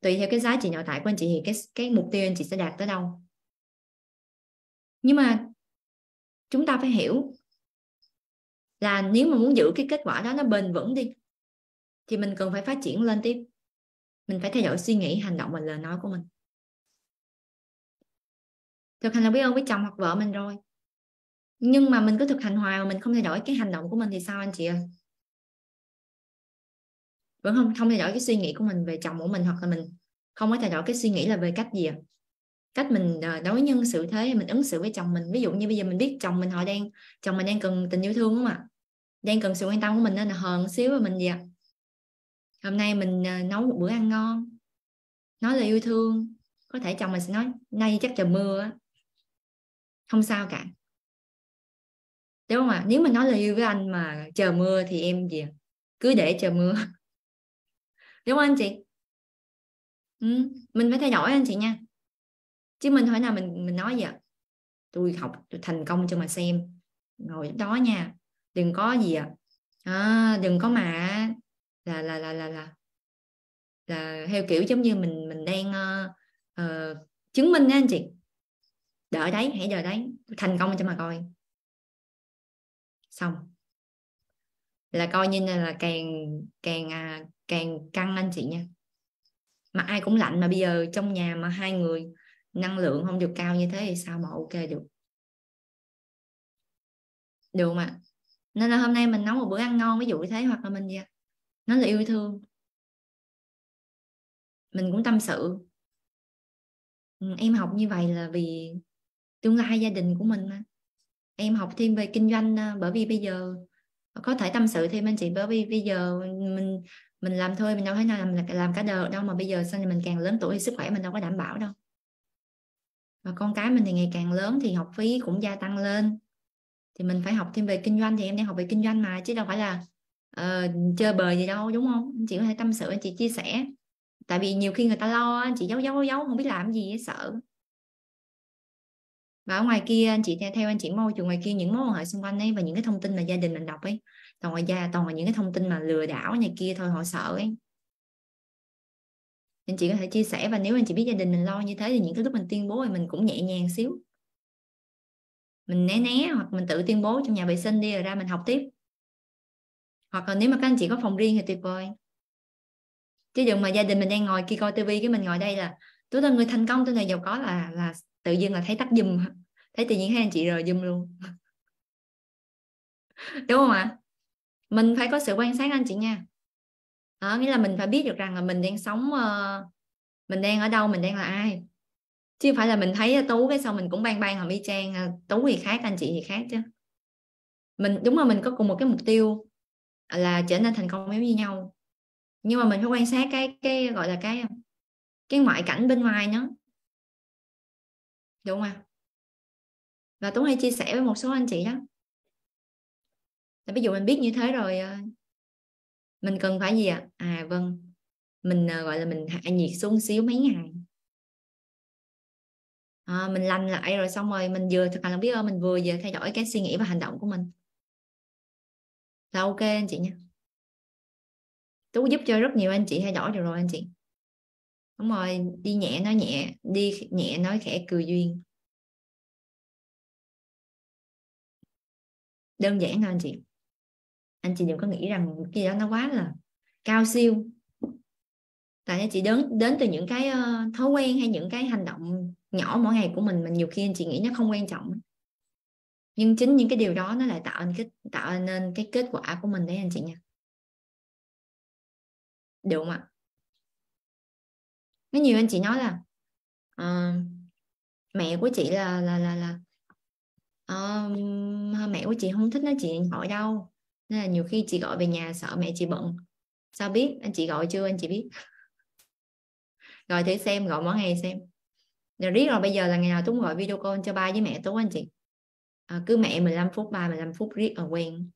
tùy theo cái giá trị nội tại của anh chị thì cái cái mục tiêu anh chị sẽ đạt tới đâu nhưng mà chúng ta phải hiểu là nếu mà muốn giữ cái kết quả đó nó bền vững đi thì mình cần phải phát triển lên tiếp mình phải thay đổi suy nghĩ hành động và lời nói của mình thực hành là biết ơn với chồng hoặc vợ mình rồi nhưng mà mình cứ thực hành hoài mà mình không thay đổi cái hành động của mình thì sao anh chị ạ vẫn không không thay đổi cái suy nghĩ của mình về chồng của mình hoặc là mình không có thay đổi cái suy nghĩ là về cách gì à? cách mình ờ, đối nhân xử thế mình ứng xử với chồng mình ví dụ như bây giờ mình biết chồng mình họ đang chồng mình đang cần tình yêu thương không ạ đang cần sự quan tâm của mình nên là hờn xíu và mình gì ạ hôm nay mình ờ, nấu một bữa ăn ngon nói lời yêu thương có thể chồng mình sẽ nói nay chắc trời mưa không sao cả đúng không ạ nếu mình nói lời yêu với anh mà chờ mưa thì em gì cứ để chờ mưa đúng không anh chị ừ. mình phải thay đổi anh chị nha chứ mình hỏi nào mình mình nói vậy tôi học tôi thành công cho mà xem ngồi đó nha đừng có gì ạ à, đừng có mà là là là là là là theo kiểu giống như mình mình đang uh, uh, chứng minh đó anh chị đợi đấy hãy đợi đấy thành công cho mà coi xong là coi như là càng càng à, càng căng anh chị nha mà ai cũng lạnh mà bây giờ trong nhà mà hai người năng lượng không được cao như thế thì sao mà ok được được mà nên là hôm nay mình nấu một bữa ăn ngon ví dụ như thế hoặc là mình gì nó là yêu thương mình cũng tâm sự ừ, em học như vậy là vì tương lai gia đình của mình mà em học thêm về kinh doanh ờ, bởi vì bây giờ có thể tâm sự thêm anh chị bởi vì bây giờ mình mình làm thôi mình đâu thấy nào làm làm cả đời đâu mà bây giờ sau này mình càng lớn tuổi thì sức khỏe mình đâu có đảm bảo đâu và con cái mình thì ngày càng lớn thì học phí cũng gia tăng lên thì mình phải học thêm về kinh doanh thì em đang học về kinh doanh mà chứ đâu phải là uh, chơi bời gì đâu đúng không anh chị có thể tâm sự anh chị chia sẻ tại vì nhiều khi người ta lo anh chị giấu giấu giấu không biết làm gì sợ và ở ngoài kia anh chị theo anh chị môi trường ngoài kia những mối quan hệ xung quanh ấy và những cái thông tin mà gia đình mình đọc ấy toàn ngoài gia toàn là những cái thông tin mà lừa đảo này kia thôi họ sợ ấy anh chị có thể chia sẻ và nếu anh chị biết gia đình mình lo như thế thì những cái lúc mình tuyên bố thì mình cũng nhẹ nhàng xíu mình né né hoặc mình tự tuyên bố trong nhà vệ sinh đi rồi ra mình học tiếp hoặc là nếu mà các anh chị có phòng riêng thì tuyệt vời chứ đừng mà gia đình mình đang ngồi kia coi tivi cái mình ngồi đây là tôi là người thành công tôi này giàu có là là tự dưng là thấy tắt dùm thấy tự nhiên hai anh chị rồi dùm luôn đúng không ạ mình phải có sự quan sát anh chị nha đó, ờ, nghĩa là mình phải biết được rằng là mình đang sống ờ, mình đang ở đâu mình đang là ai chứ phải là mình thấy ờ, tú cái xong mình cũng ban ban hầm y trang tú thì khác anh chị thì khác chứ mình đúng là mình có cùng một cái mục tiêu là trở nên thành công giống như nhau nhưng mà mình phải quan sát cái cái gọi là cái cái ngoại cảnh bên ngoài nó đúng không ạ và tú hay chia sẻ với một số anh chị đó là ví dụ mình biết như thế rồi mình cần phải gì ạ à? à vâng mình à, gọi là mình hạ nhiệt xuống xíu mấy ngày à, mình lành lại rồi xong rồi mình vừa thực hành biết ơn mình vừa vừa thay đổi cái suy nghĩ và hành động của mình là ok anh chị nha tú giúp cho rất nhiều anh chị thay đổi được rồi anh chị đúng rồi đi nhẹ nói nhẹ đi nhẹ nói khẽ cười duyên đơn giản thôi anh chị anh chị đừng có nghĩ rằng cái đó nó quá là cao siêu tại anh chị đến đến từ những cái ờ, thói quen hay những cái hành động nhỏ mỗi ngày của mình mình nhiều khi anh chị nghĩ nó không quan trọng nhưng chính những cái điều đó nó lại tạo nên cái tạo nên cái kết quả của mình đấy anh chị nha được không ạ có nhiều anh chị nói là uh, mẹ của chị là là là là uh, mẹ của chị không thích nói chuyện hội đâu nên là nhiều khi chị gọi về nhà sợ mẹ chị bận sao biết anh chị gọi chưa anh chị biết gọi thử xem gọi mỗi ngày xem rồi riết rồi bây giờ là ngày nào Tuấn gọi video call cho ba với mẹ Tuấn anh chị à, cứ mẹ 15 phút ba 15 phút riết ở quen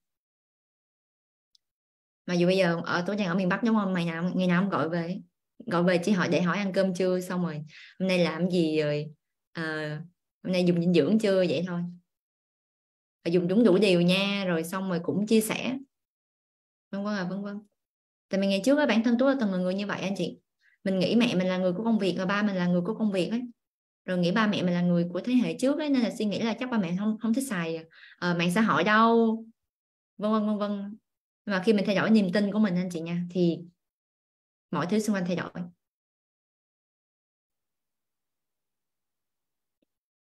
mà dù bây giờ ở tối đang ở miền Bắc đúng không mày nào ngày nào cũng gọi về gọi về chị hỏi để hỏi ăn cơm chưa xong rồi hôm nay làm gì rồi à, hôm nay dùng dinh dưỡng chưa vậy thôi và dùng đúng đủ điều nha rồi xong rồi cũng chia sẻ vân vân à vân vân tại vì ngày trước ấy, bản thân tú là từng là người như vậy anh chị mình nghĩ mẹ mình là người của công việc và ba mình là người của công việc ấy rồi nghĩ ba mẹ mình là người của thế hệ trước ấy, nên là suy nghĩ là chắc ba mẹ không không thích xài uh, mạng xã hội đâu vân vân vân vân mà khi mình thay đổi niềm tin của mình anh chị nha thì mọi thứ xung quanh thay đổi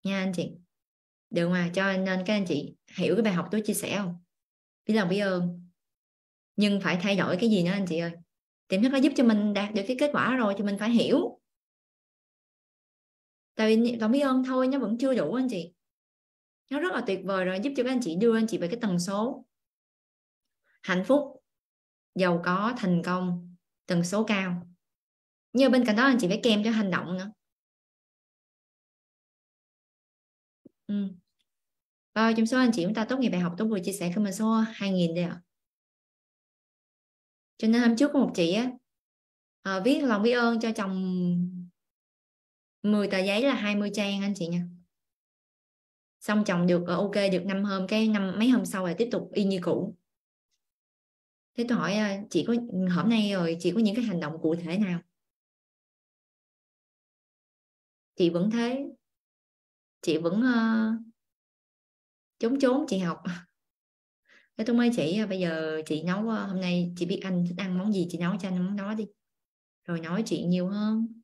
nha anh chị đừng mà cho nên các anh chị hiểu cái bài học tôi chia sẻ không biết lòng biết ơn nhưng phải thay đổi cái gì nữa anh chị ơi tìm cách nó giúp cho mình đạt được cái kết quả rồi thì mình phải hiểu tại vì lòng biết ơn thôi nó vẫn chưa đủ anh chị nó rất là tuyệt vời rồi giúp cho các anh chị đưa anh chị về cái tần số hạnh phúc giàu có thành công tần số cao như bên cạnh đó anh chị phải kèm cho hành động nữa ừ. Rồi, ờ, trong số anh chị chúng ta tốt nghiệp đại học tốt vừa chia sẻ comment số 2000 đây ạ. Cho nên hôm trước có một chị á à, viết lòng biết ơn cho chồng 10 tờ giấy là 20 trang anh chị nha. Xong chồng được ờ, ok được năm hôm cái năm mấy hôm sau là tiếp tục y như cũ. Thế tôi hỏi chị có hôm nay rồi chị có những cái hành động cụ thể nào? Chị vẫn thế. Chị vẫn uh, trốn trốn chị học thế tôi mới chị à, bây giờ chị nấu à, hôm nay chị biết anh thích ăn món gì chị nấu cho anh món đó đi rồi nói chuyện nhiều hơn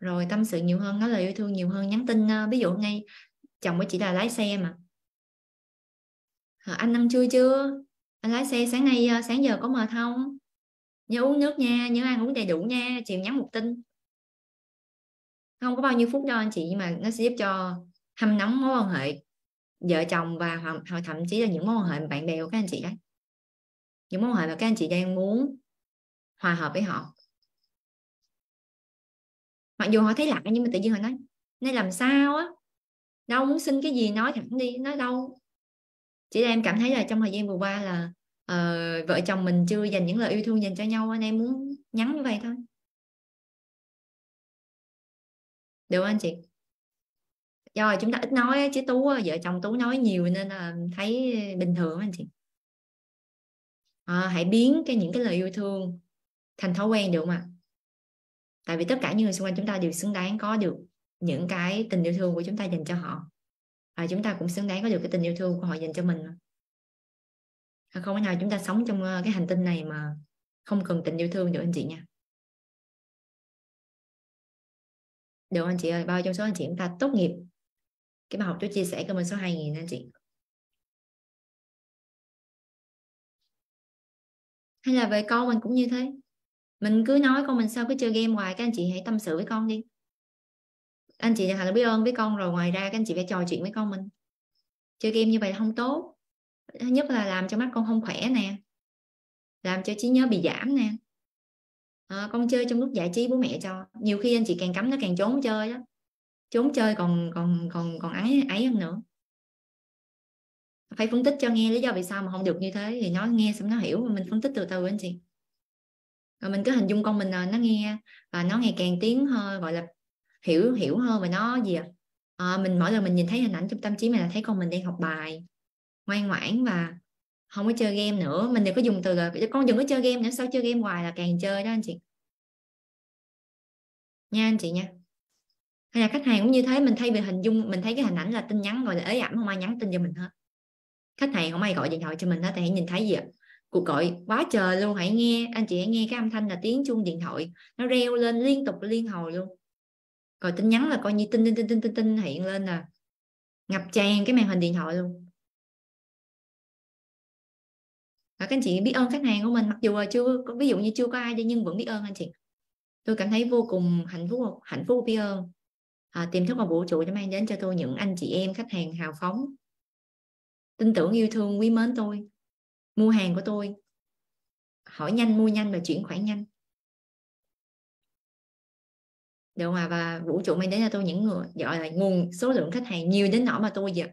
rồi tâm sự nhiều hơn nói lời yêu thương nhiều hơn nhắn tin à, ví dụ ngay chồng của chị là lái xe mà ờ, anh ăn chưa chưa anh lái xe sáng nay sáng giờ có mệt không nhớ uống nước nha nhớ ăn uống đầy đủ nha chiều nhắn một tin không có bao nhiêu phút đâu anh chị nhưng mà nó sẽ giúp cho hâm nóng mối quan hệ vợ chồng và hoặc, hoặc thậm chí là những mối quan hệ bạn bè của các anh chị đấy những mối quan hệ mà các anh chị đang muốn hòa hợp với họ mặc dù họ thấy lạ nhưng mà tự nhiên họ nói nên làm sao á đâu muốn xin cái gì nói thẳng đi nói đâu chỉ là em cảm thấy là trong thời gian vừa qua là uh, vợ chồng mình chưa dành những lời yêu thương dành cho nhau anh em muốn nhắn như vậy thôi được không anh chị do chúng ta ít nói chứ tú vợ chồng tú nói nhiều nên là thấy bình thường anh chị à, hãy biến cái những cái lời yêu thương thành thói quen được mà tại vì tất cả những người xung quanh chúng ta đều xứng đáng có được những cái tình yêu thương của chúng ta dành cho họ và chúng ta cũng xứng đáng có được cái tình yêu thương của họ dành cho mình mà. không có nào chúng ta sống trong ờ, cái hành tinh này mà không cần tình yêu thương được anh chị nha được anh chị ơi bao trong số anh chị chúng ta tốt nghiệp cái bài học tôi chia sẻ cảm mình số 2 nghìn anh chị hay là về con mình cũng như thế mình cứ nói con mình sao cứ chơi game hoài các anh chị hãy tâm sự với con đi anh chị thật là biết ơn với con rồi ngoài ra các anh chị phải trò chuyện với con mình chơi game như vậy là không tốt thứ nhất là làm cho mắt con không khỏe nè làm cho trí nhớ bị giảm nè à, con chơi trong lúc giải trí bố mẹ cho nhiều khi anh chị càng cấm nó càng trốn chơi đó trốn chơi còn còn còn còn ấy ấy hơn nữa phải phân tích cho nghe lý do vì sao mà không được như thế thì nó nghe xong nó hiểu mình phân tích từ từ anh chị rồi mình cứ hình dung con mình là nó nghe và nó ngày càng tiến hơn gọi là hiểu hiểu hơn và nó gì à? à mình mỗi lần mình nhìn thấy hình ảnh trong tâm trí mình là thấy con mình đang học bài ngoan ngoãn và không có chơi game nữa mình đừng có dùng từ là con đừng có chơi game nữa sao chơi game hoài là càng chơi đó anh chị nha anh chị nha hay là khách hàng cũng như thế mình thay vì hình dung mình thấy cái hình ảnh là tin nhắn gọi là ế ẩm không ai nhắn tin cho mình hết khách hàng không ai gọi điện thoại cho mình hết thì hãy nhìn thấy gì ạ cuộc gọi quá trời luôn hãy nghe anh chị hãy nghe cái âm thanh là tiếng chuông điện thoại nó reo lên liên tục liên hồi luôn còn tin nhắn là coi như tin tin tin tin tin, tin hiện lên là ngập tràn cái màn hình điện thoại luôn và các anh chị biết ơn khách hàng của mình mặc dù là chưa ví dụ như chưa có ai nhưng vẫn biết ơn anh chị tôi cảm thấy vô cùng hạnh phúc hạnh phúc biết ơn à, ờ, tiềm thức và vũ trụ đã mang đến cho tôi những anh chị em khách hàng hào phóng tin tưởng yêu thương quý mến tôi mua hàng của tôi hỏi nhanh mua nhanh và chuyển khoản nhanh được mà và vũ trụ mang đến cho tôi những người gọi là nguồn số lượng khách hàng nhiều đến nỗi mà tôi giờ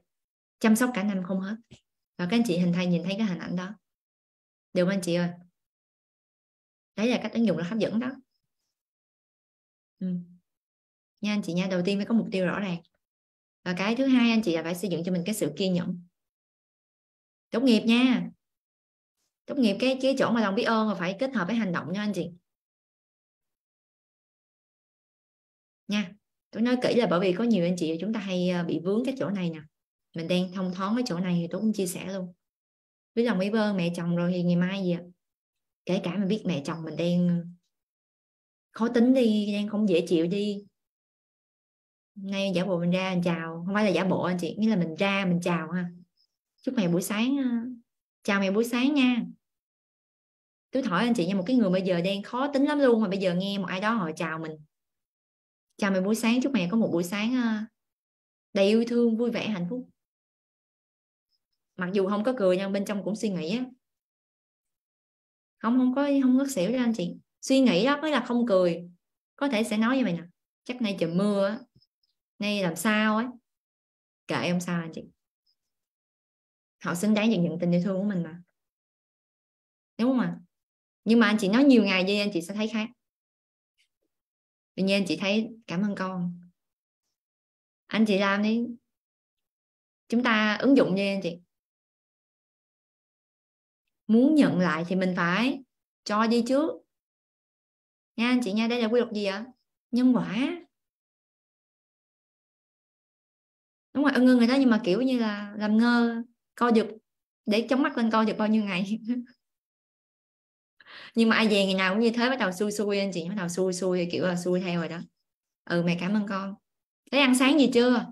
chăm sóc cả năm không hết và các anh chị hình thay nhìn thấy cái hình ảnh đó được không anh chị ơi đấy là cách ứng dụng là hấp dẫn đó ừ nha anh chị nha đầu tiên phải có mục tiêu rõ ràng và cái thứ hai anh chị là phải xây dựng cho mình cái sự kiên nhẫn tốt nghiệp nha tốt nghiệp cái cái chỗ mà lòng biết ơn là phải kết hợp với hành động nha anh chị nha tôi nói kỹ là bởi vì có nhiều anh chị chúng ta hay ờ, bị vướng cái chỗ này nè mình đang thông thoáng cái chỗ này thì tôi cũng chia sẻ luôn Biết lòng biết ơn mẹ chồng rồi thì ngày mai gì ạ kể cả mình biết mẹ chồng mình đang khó tính đi đang không dễ chịu đi ngay giả bộ mình ra mình chào không phải là giả bộ anh chị nghĩa là mình ra mình chào ha chúc mẹ buổi sáng ờ, chào mẹ buổi sáng nha tôi hỏi anh chị nha một cái người bây giờ đang khó tính lắm luôn mà bây giờ nghe một ai đó họ chào mình chào mẹ buổi sáng chúc mẹ có một buổi sáng ờ, đầy yêu thương vui vẻ hạnh phúc mặc dù không có cười nhưng bên trong cũng suy nghĩ á không không có không có xỉu cho anh chị suy nghĩ đó mới là không cười có thể sẽ nói như vậy nè chắc nay trời mưa á hay làm sao ấy kệ em sao anh chị họ xứng đáng nhận nhận tình yêu thương của mình mà đúng không ạ nhưng mà anh chị nói nhiều ngày đi anh chị sẽ thấy khác tự nhiên anh chị thấy cảm ơn con anh chị làm đi chúng ta ứng dụng đi anh chị muốn nhận lại thì mình phải cho đi trước nha anh chị nha đây là quy luật gì ạ nhân quả đúng rồi ưng ưng người đó nhưng mà kiểu như là làm ngơ co giật để chống mắt lên co giật bao nhiêu ngày nhưng mà ai về ngày nào cũng như thế bắt đầu xui xui anh chị bắt đầu xui xui kiểu là xui theo rồi đó ừ mẹ cảm ơn con thấy ăn sáng gì chưa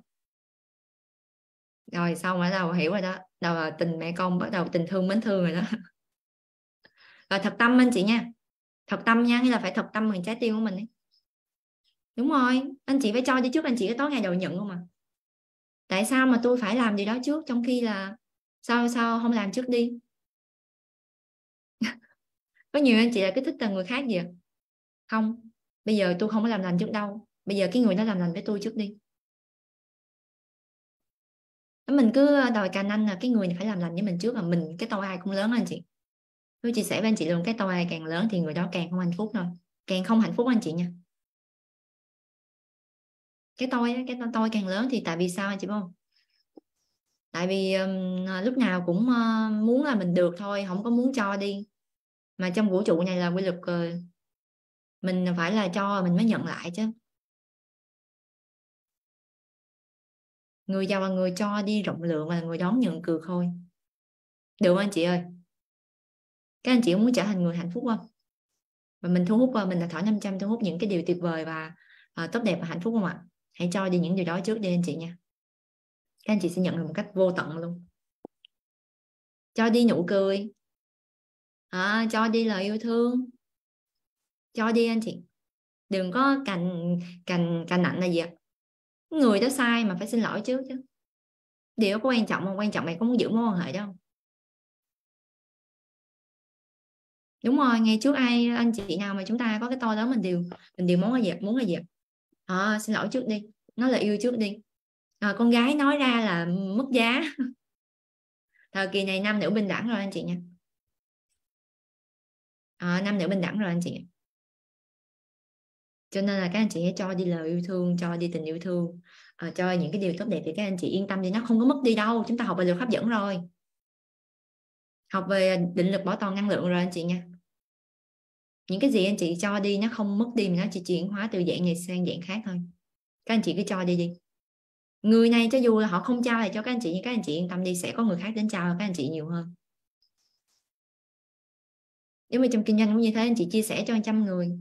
rồi xong bắt đầu hiểu rồi đó đầu là tình mẹ con bắt đầu tình thương mến thương rồi đó rồi thật tâm anh chị nha thật tâm nha nghĩa là phải thật tâm bằng trái tim của mình ấy. đúng rồi anh chị phải cho đi trước anh chị cái tối ngày đầu nhận không mà tại sao mà tôi phải làm gì đó trước trong khi là sao sao không làm trước đi có nhiều anh chị là cứ thích là người khác gì à? không bây giờ tôi không có làm lành trước đâu bây giờ cái người đó làm lành với tôi trước đi mình cứ ờ, đòi cà nanh là cái người phải làm lành với mình trước là mình cái tôi ai cũng lớn anh chị tôi chia sẻ với anh chị luôn cái tôi ai càng lớn thì người đó càng không hạnh phúc thôi càng không hạnh phúc anh chị nha cái tôi cái tôi càng lớn thì tại vì sao anh chị không tại vì um, lúc nào cũng uh, muốn là mình được thôi không có muốn cho đi mà trong vũ trụ này là quy luật uh, mình phải là cho mình mới nhận lại chứ người giàu là người cho đi rộng lượng và là người đón nhận cược thôi được không anh chị ơi các anh chị muốn trở thành người hạnh phúc không và mình thu hút và ờ, mình là thỏ 500 thu hút những cái điều tuyệt vời và uh, tốt đẹp và hạnh phúc không ạ hãy cho đi những điều đó trước đi anh chị nha các anh chị sẽ nhận được một cách vô tận luôn cho đi nụ cười à, cho đi lời yêu thương cho đi anh chị đừng có cành cành cành nặng là gì ạ người đó sai mà phải xin lỗi trước chứ điều có quan trọng không quan trọng mày có muốn giữ mối quan hệ đó không đúng rồi ngay trước ai anh chị nào mà chúng ta có cái to đó mình đều mình đều muốn là gì muốn là gì à, xin lỗi trước đi nó là yêu trước đi à, con gái nói ra là mất giá thời kỳ này nam nữ bình đẳng rồi anh chị nha à, nam nữ bình đẳng rồi anh chị cho nên là các anh chị hãy cho đi lời yêu thương cho đi tình yêu thương à, cho những cái điều tốt đẹp thì các anh chị yên tâm đi nó không có mất đi đâu chúng ta học về luật hấp dẫn rồi học về định lực bảo toàn năng lượng rồi anh chị nha những cái gì anh chị cho đi nó không mất đi nó chỉ chuyển hóa từ dạng này sang dạng khác thôi các anh chị cứ cho đi đi người này cho dù là họ không trao lại cho các anh chị nhưng các anh chị yên tâm đi sẽ có người khác đến chào các anh chị nhiều hơn nếu mà trong kinh doanh cũng như thế anh chị chia sẻ cho 100 người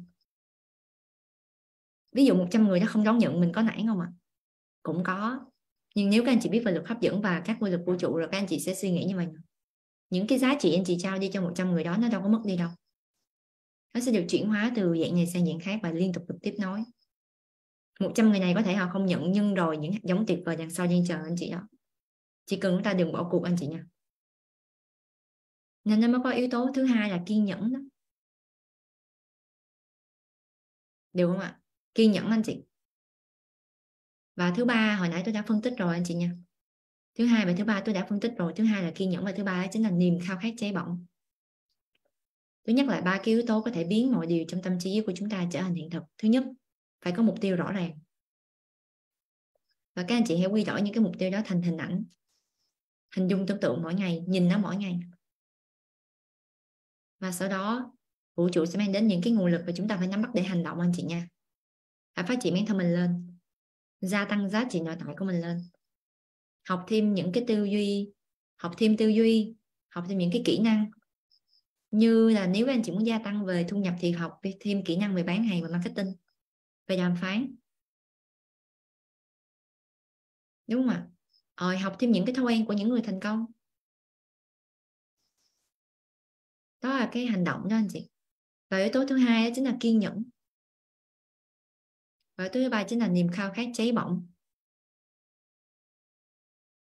ví dụ 100 người nó không đón nhận mình có nản không ạ à? cũng có nhưng nếu các anh chị biết về luật hấp dẫn và các quy luật vũ trụ rồi các anh chị sẽ suy nghĩ như vậy những cái giá trị anh chị trao đi cho 100 người đó nó đâu có mất đi đâu nó sẽ được chuyển hóa từ dạng này sang dạng khác và liên tục được tiếp nối 100 người này có thể họ không nhận nhưng rồi những giống tuyệt vời đằng sau đang chờ anh chị đó chỉ cần chúng ta đừng bỏ cuộc anh chị nha nên nó mới có yếu tố thứ hai là kiên nhẫn đó được không ạ kiên nhẫn anh chị và thứ ba hồi nãy tôi đã phân tích rồi anh chị nha thứ hai và thứ ba tôi đã phân tích rồi thứ hai là kiên nhẫn và thứ ba chính là niềm khao khát cháy bỏng tôi nhắc lại ba cái yếu tố có thể biến mọi điều trong tâm trí của chúng ta trở thành hiện thực thứ nhất phải có mục tiêu rõ ràng và các anh chị hãy quy đổi những cái mục tiêu đó thành hình ảnh hình dung tưởng tượng mỗi ngày nhìn nó mỗi ngày và sau đó vũ trụ sẽ mang đến những cái nguồn lực và chúng ta phải nắm bắt để hành động anh chị nha hãy phát triển bản thân mình lên gia tăng giá trị nội tại của mình lên học thêm những cái tư duy học thêm tư duy học thêm những cái kỹ năng như là nếu anh chị muốn gia tăng về thu nhập thì học thêm kỹ năng về bán hàng và marketing về đàm phán đúng không ạ rồi học thêm những cái thói quen của những người thành công đó là cái hành động đó anh chị và yếu tố thứ hai đó chính là kiên nhẫn và yếu tố thứ ba chính là niềm khao khát cháy bỏng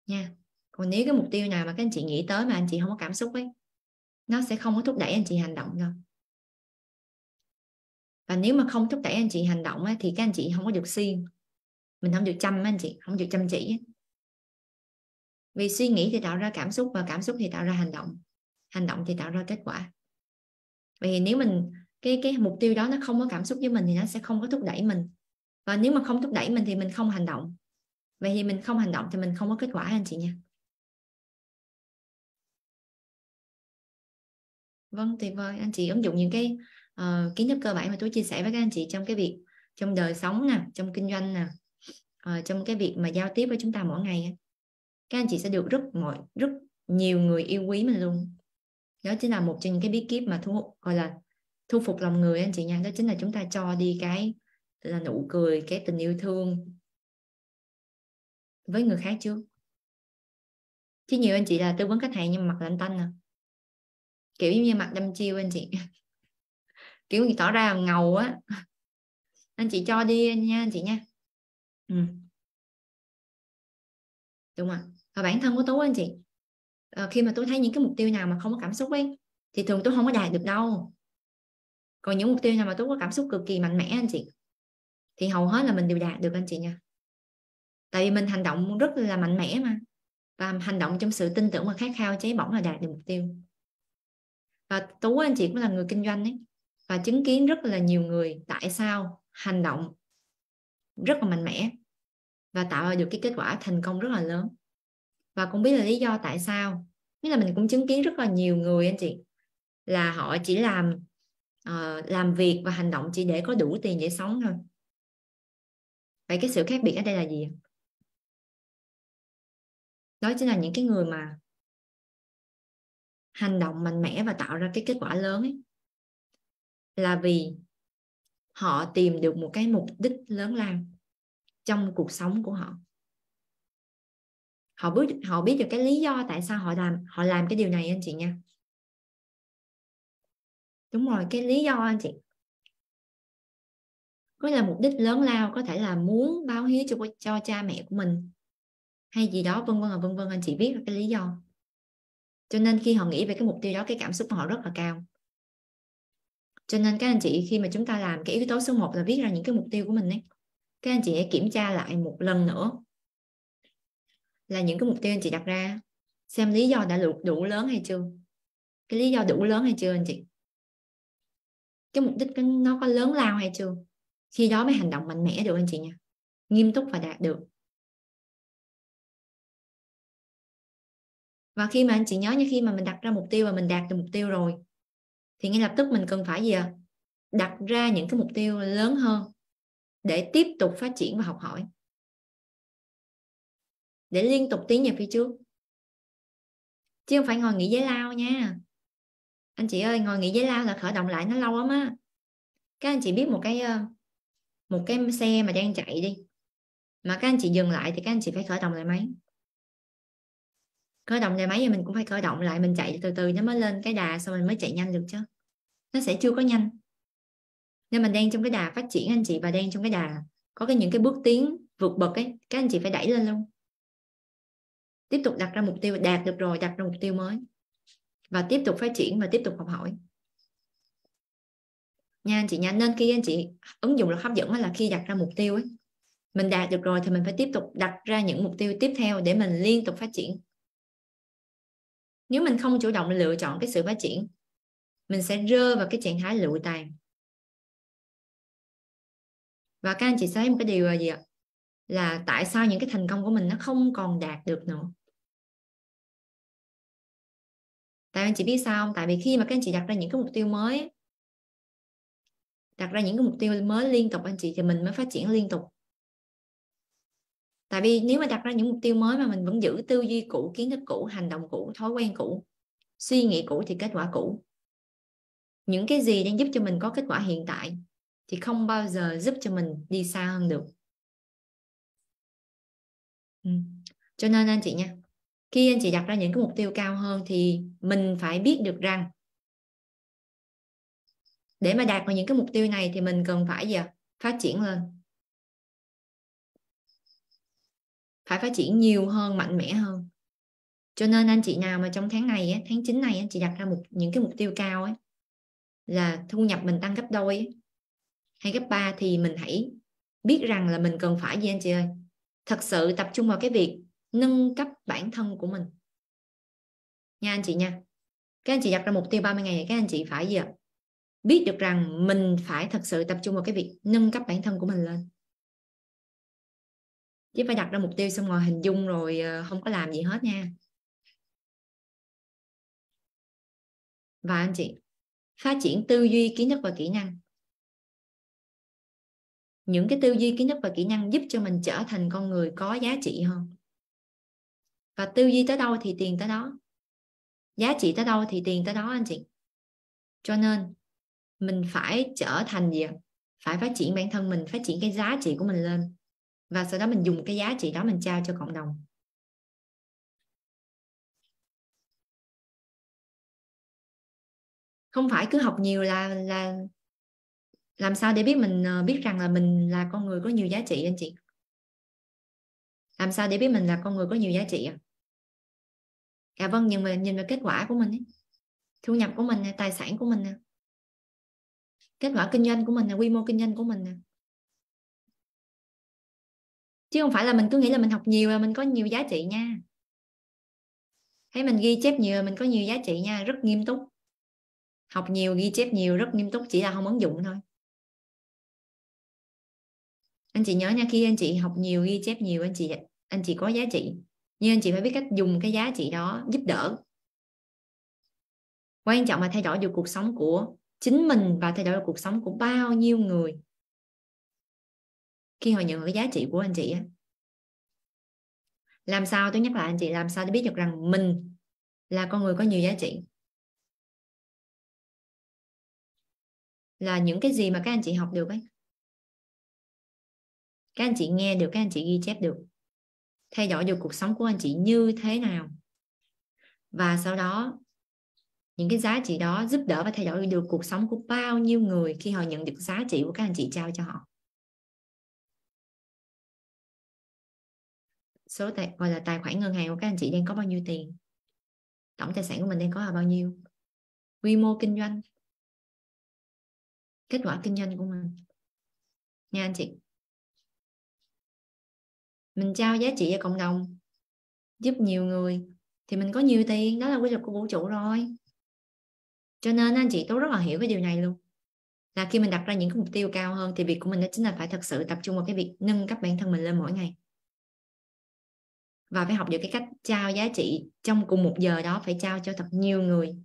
nha còn nếu cái mục tiêu nào mà các anh chị nghĩ tới mà anh chị không có cảm xúc ấy nó sẽ không có thúc đẩy anh chị hành động đâu và nếu mà không thúc đẩy anh chị hành động thì các anh chị không có được siêng mình không được chăm anh chị không được chăm chỉ vì suy nghĩ thì tạo ra cảm xúc và cảm xúc thì tạo ra hành động hành động thì tạo ra kết quả vì nếu mình cái cái mục tiêu đó nó không có cảm xúc với mình thì nó sẽ không có thúc đẩy mình và nếu mà không thúc đẩy mình thì mình không hành động vậy thì mình không hành động thì mình không có kết quả anh chị nha vâng tuyệt vời anh chị ứng dụng những cái uh, kiến thức cơ bản mà tôi chia sẻ với các anh chị trong cái việc trong đời sống nè trong kinh doanh nè uh, trong cái việc mà giao tiếp với chúng ta mỗi ngày các anh chị sẽ được rất mọi rất nhiều người yêu quý mình luôn đó chính là một trong những cái bí kíp mà thu gọi là thu phục lòng người anh chị nha đó chính là chúng ta cho đi cái là nụ cười cái tình yêu thương với người khác chưa chứ nhiều anh chị là tư vấn khách hàng nhưng mà mặt lạnh tanh à kiểu như mặt đâm chiêu anh chị kiểu như tỏ ra là ngầu á anh chị cho đi nha anh chị nha ừ. đúng rồi và bản thân của tú anh chị ờ, khi mà tôi thấy những cái mục tiêu nào mà không có cảm xúc ấy thì thường tôi không có đạt được đâu còn những mục tiêu nào mà tôi có cảm xúc cực kỳ mạnh mẽ anh chị thì hầu hết là mình đều đạt được anh chị nha tại vì mình hành động rất là mạnh mẽ mà và hành động trong sự tin tưởng và khát khao cháy bỏng là đạt được mục tiêu và tú anh chị cũng là người kinh doanh ấy và chứng kiến rất là nhiều người tại sao hành động rất là mạnh mẽ và tạo ra được cái kết quả thành công rất là lớn và cũng biết là lý do tại sao nghĩa là mình cũng chứng kiến rất là nhiều người anh chị là họ chỉ làm uh, làm việc và hành động chỉ để có đủ tiền để sống thôi vậy cái sự khác biệt ở đây là gì đó chính là những cái người mà hành động mạnh mẽ và tạo ra cái kết quả lớn ấy, là vì họ tìm được một cái mục đích lớn lao trong cuộc sống của họ họ biết họ biết được cái lý do tại sao họ làm họ làm cái điều này anh chị nha đúng rồi cái lý do anh chị có là mục đích lớn lao có thể là muốn báo hiếu cho cho cha mẹ của mình hay gì đó vân vân và vân vân anh chị biết cái lý do cho nên khi họ nghĩ về cái mục tiêu đó cái cảm xúc của họ rất là cao cho nên các anh chị khi mà chúng ta làm cái yếu tố số 1 là viết ra những cái mục tiêu của mình ấy các anh chị hãy kiểm tra lại một lần nữa là những cái mục tiêu anh chị đặt ra xem lý do đã đủ, đủ lớn hay chưa cái lý do đủ lớn hay chưa anh chị cái mục đích nó có lớn lao hay chưa khi đó mới hành động mạnh mẽ được anh chị nha nghiêm túc và đạt được và khi mà anh chị nhớ như khi mà mình đặt ra mục tiêu và mình đạt được mục tiêu rồi thì ngay lập tức mình cần phải gì ạ à? đặt ra những cái mục tiêu lớn hơn để tiếp tục phát triển và học hỏi để liên tục tiến về phía trước chứ không phải ngồi nghỉ giấy lao nha anh chị ơi ngồi nghỉ giấy lao là khởi động lại nó lâu lắm á các anh chị biết một cái một cái xe mà đang chạy đi mà các anh chị dừng lại thì các anh chị phải khởi động lại máy cơ động lại máy thì mình cũng phải cơ động lại mình chạy từ từ nó mới lên cái đà xong mình mới chạy nhanh được chứ nó sẽ chưa có nhanh nên mình đang trong cái đà phát triển anh chị và đang trong cái đà có cái những cái bước tiến vượt bậc ấy các anh chị phải đẩy lên luôn tiếp tục đặt ra mục tiêu đạt được rồi đặt ra mục tiêu mới và tiếp tục phát triển và tiếp tục học hỏi nha anh chị nha nên khi anh chị ứng dụng luật hấp dẫn là khi đặt ra mục tiêu ấy mình đạt được rồi thì mình phải tiếp tục đặt ra những mục tiêu tiếp theo để mình liên tục phát triển nếu mình không chủ động lựa chọn cái sự phát triển mình sẽ rơi vào cái trạng thái lụi tàn và các anh chị thấy một cái điều là gì ạ là tại sao những cái thành công của mình nó không còn đạt được nữa tại anh chị biết sao không tại vì khi mà các anh chị đặt ra những cái mục tiêu mới đặt ra những cái mục tiêu mới liên tục anh chị thì mình mới phát triển liên tục tại vì nếu mà đặt ra những mục tiêu mới mà mình vẫn giữ tư duy cũ kiến thức cũ hành động cũ thói quen cũ suy nghĩ cũ thì kết quả cũ những cái gì đang giúp cho mình có kết quả hiện tại thì không bao giờ giúp cho mình đi xa hơn được ừ. cho nên anh chị nha khi anh chị đặt ra những cái mục tiêu cao hơn thì mình phải biết được rằng để mà đạt được những cái mục tiêu này thì mình cần phải gì phát triển lên phải phát triển nhiều hơn mạnh mẽ hơn cho nên anh chị nào mà trong tháng này tháng 9 này anh chị đặt ra một những cái mục tiêu cao ấy là thu nhập mình tăng gấp đôi hay gấp ba thì mình hãy biết rằng là mình cần phải gì anh chị ơi thật sự tập trung vào cái việc nâng cấp bản thân của mình nha anh chị nha các anh chị đặt ra mục tiêu 30 ngày các anh chị phải gì ạ biết được rằng mình phải thật sự tập trung vào cái việc nâng cấp bản thân của mình lên chứ phải đặt ra mục tiêu xong rồi hình dung rồi ờ, không có làm gì hết nha và anh chị phát triển tư duy kiến thức và kỹ năng những cái tư duy kiến thức và kỹ năng giúp cho mình trở thành con người có giá trị hơn và tư duy tới đâu thì tiền tới đó giá trị tới đâu thì tiền tới đó anh chị cho nên mình phải trở thành gì phải phát triển bản thân mình phát triển cái giá trị của mình lên và sau đó mình dùng cái giá trị đó mình trao cho cộng đồng không phải cứ học nhiều là là làm sao để biết mình ờ, biết rằng là mình là con người có nhiều giá trị anh chị làm sao để biết mình là con người có nhiều giá trị à dạ vâng nhưng mà nhìn vào kết quả của mình ấy. thu nhập của mình tài sản của mình kết quả kinh doanh của mình quy mô kinh doanh của mình chứ không phải là mình cứ nghĩ là mình học nhiều là mình có nhiều giá trị nha thấy mình ghi chép nhiều là mình có nhiều giá trị nha rất nghiêm túc học nhiều ghi chép nhiều rất nghiêm túc chỉ là không ứng dụng thôi anh chị nhớ nha khi anh chị học nhiều ghi chép nhiều anh chị anh chị có giá trị nhưng anh chị phải biết cách dùng cái giá trị đó giúp đỡ quan trọng là thay đổi được cuộc sống của chính mình và thay đổi được cuộc sống của bao nhiêu người khi họ nhận được cái giá trị của anh chị á làm sao tôi nhắc lại anh chị làm sao để biết được rằng mình là con người có nhiều giá trị là những cái gì mà các anh chị học được ấy các anh chị nghe được các anh chị ghi chép được theo dõi được cuộc sống của anh chị như thế nào và sau đó những cái giá trị đó giúp đỡ và theo dõi được cuộc sống của bao nhiêu người khi họ nhận được giá trị của các anh chị trao cho họ số tài, gọi là tài khoản ngân hàng của các anh chị đang có bao nhiêu tiền tổng tài sản của mình đang có là bao nhiêu quy mô kinh doanh kết quả kinh doanh của mình nha anh chị mình trao giá trị cho cộng đồng giúp nhiều người thì mình có nhiều tiền đó là quy luật của vũ trụ rồi cho nên anh chị tôi rất là hiểu cái điều này luôn là khi mình đặt ra những cái mục tiêu cao hơn thì việc của mình đó chính là phải thật sự tập trung vào cái việc nâng cấp bản thân mình lên mỗi ngày và phải học được cái cách trao giá trị trong cùng một giờ đó phải trao cho thật nhiều người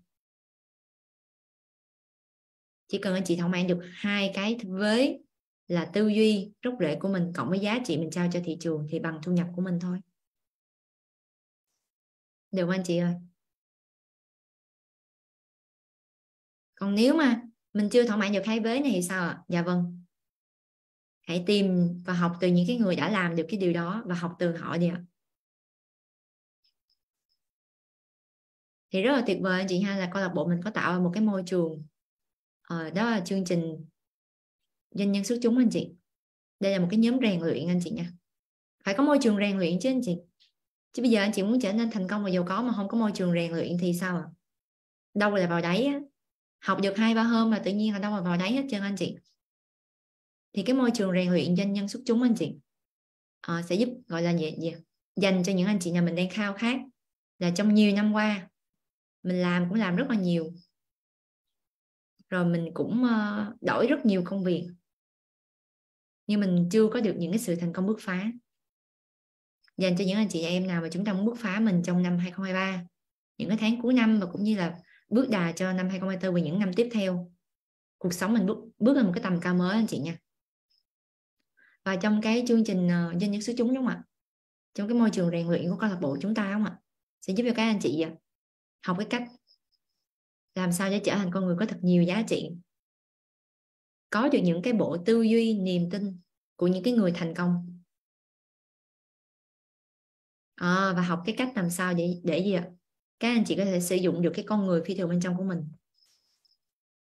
chỉ cần anh chị thỏa mãn được hai cái với là tư duy rút rễ của mình cộng với giá trị mình trao cho thị trường thì bằng thu nhập của mình thôi được không anh chị ơi còn nếu mà mình chưa thỏa mãn được hai với này thì sao ạ dạ vâng hãy tìm và học từ những cái người đã làm được cái điều đó và học từ họ đi ạ thì rất là tuyệt vời anh chị ha là câu lạc bộ mình có tạo một cái môi trường ờ, đó là chương trình doanh nhân xuất chúng anh chị đây là một cái nhóm rèn luyện anh chị nha phải có môi trường rèn luyện chứ anh chị chứ bây giờ anh chị muốn trở nên thành công và giàu có mà không có môi trường rèn luyện thì sao ạ à? đâu là vào đấy á. học được hai ba hôm là tự nhiên là đâu mà vào đấy hết trơn anh chị thì cái môi trường rèn luyện doanh nhân xuất chúng anh chị à, sẽ giúp gọi là gì, gì dành cho những anh chị nhà mình đang khao khát là trong nhiều năm qua mình làm cũng làm rất là nhiều rồi mình cũng ờ, đổi rất nhiều công việc nhưng mình chưa có được những cái sự thành công bước phá dành cho những anh chị em nào mà chúng ta muốn bước phá mình trong năm 2023 những cái tháng cuối năm và cũng như là bước đà cho năm 2024 và những năm tiếp theo cuộc sống mình bước bước lên một cái tầm cao mới anh chị nha và trong cái chương trình uh, doanh nhân số chúng đúng không ạ trong cái môi trường rèn luyện của câu lạc bộ chúng ta không ạ sẽ giúp cho các anh chị học cái cách làm sao để trở thành con người có thật nhiều giá trị có được những cái bộ tư duy niềm tin của những cái người thành công à, và học cái cách làm sao để để gì ạ các anh chị có thể sử dụng được cái con người phi thường bên trong của mình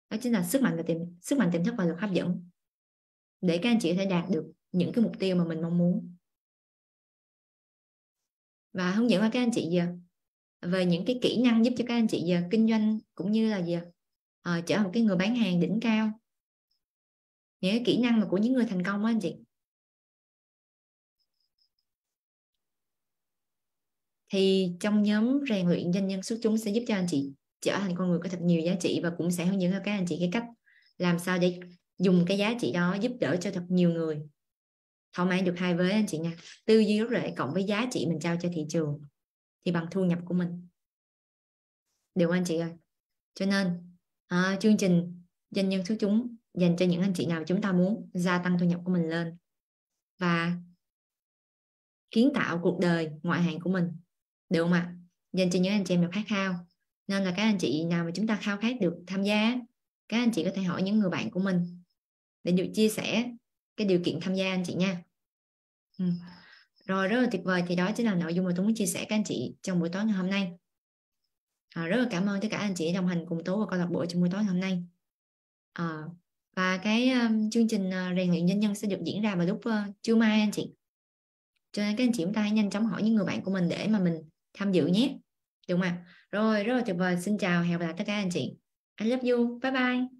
đó chính là sức mạnh và tiềm sức mạnh tiềm thức và lực hấp dẫn để các anh chị có thể đạt được những cái mục tiêu mà mình mong muốn và hướng dẫn là các anh chị giờ về những cái kỹ năng giúp cho các anh chị giờ kinh doanh cũng như là giờ à, trở thành cái người bán hàng đỉnh cao những cái kỹ năng mà của những người thành công đó anh chị thì trong nhóm rèn luyện doanh nhân xuất chúng sẽ giúp cho anh chị trở thành con người có thật nhiều giá trị và cũng sẽ hướng dẫn cho các anh chị cái cách làm sao để dùng cái giá trị đó giúp đỡ cho thật nhiều người thỏa mãn được hai với anh chị nha tư duy rất rễ cộng với giá trị mình trao cho thị trường thì bằng thu nhập của mình điều anh chị ơi cho nên à, chương trình doanh nhân số chúng dành cho những anh chị nào chúng ta muốn gia tăng thu nhập của mình lên và kiến tạo cuộc đời ngoại hạng của mình được không ạ dành cho những anh chị em nào khát khao nên là các anh chị nào mà chúng ta khao khát được tham gia các anh chị có thể hỏi những người bạn của mình để được chia sẻ cái điều kiện tham gia anh chị nha ừ rồi rất là tuyệt vời thì đó chính là nội dung mà tôi muốn chia sẻ các anh chị trong buổi tối ngày hôm nay à, rất là cảm ơn tất cả anh chị đồng hành cùng tố và câu lạc bộ trong buổi tối ngày hôm nay à, và cái um, chương trình uh, rèn luyện nhân nhân sẽ được diễn ra vào lúc uh, trưa mai anh chị cho nên các anh chị chúng ta hãy nhanh chóng hỏi những người bạn của mình để mà mình tham dự nhé Được không ạ rồi rất là tuyệt vời xin chào hẹn gặp lại tất cả anh chị I love you bye bye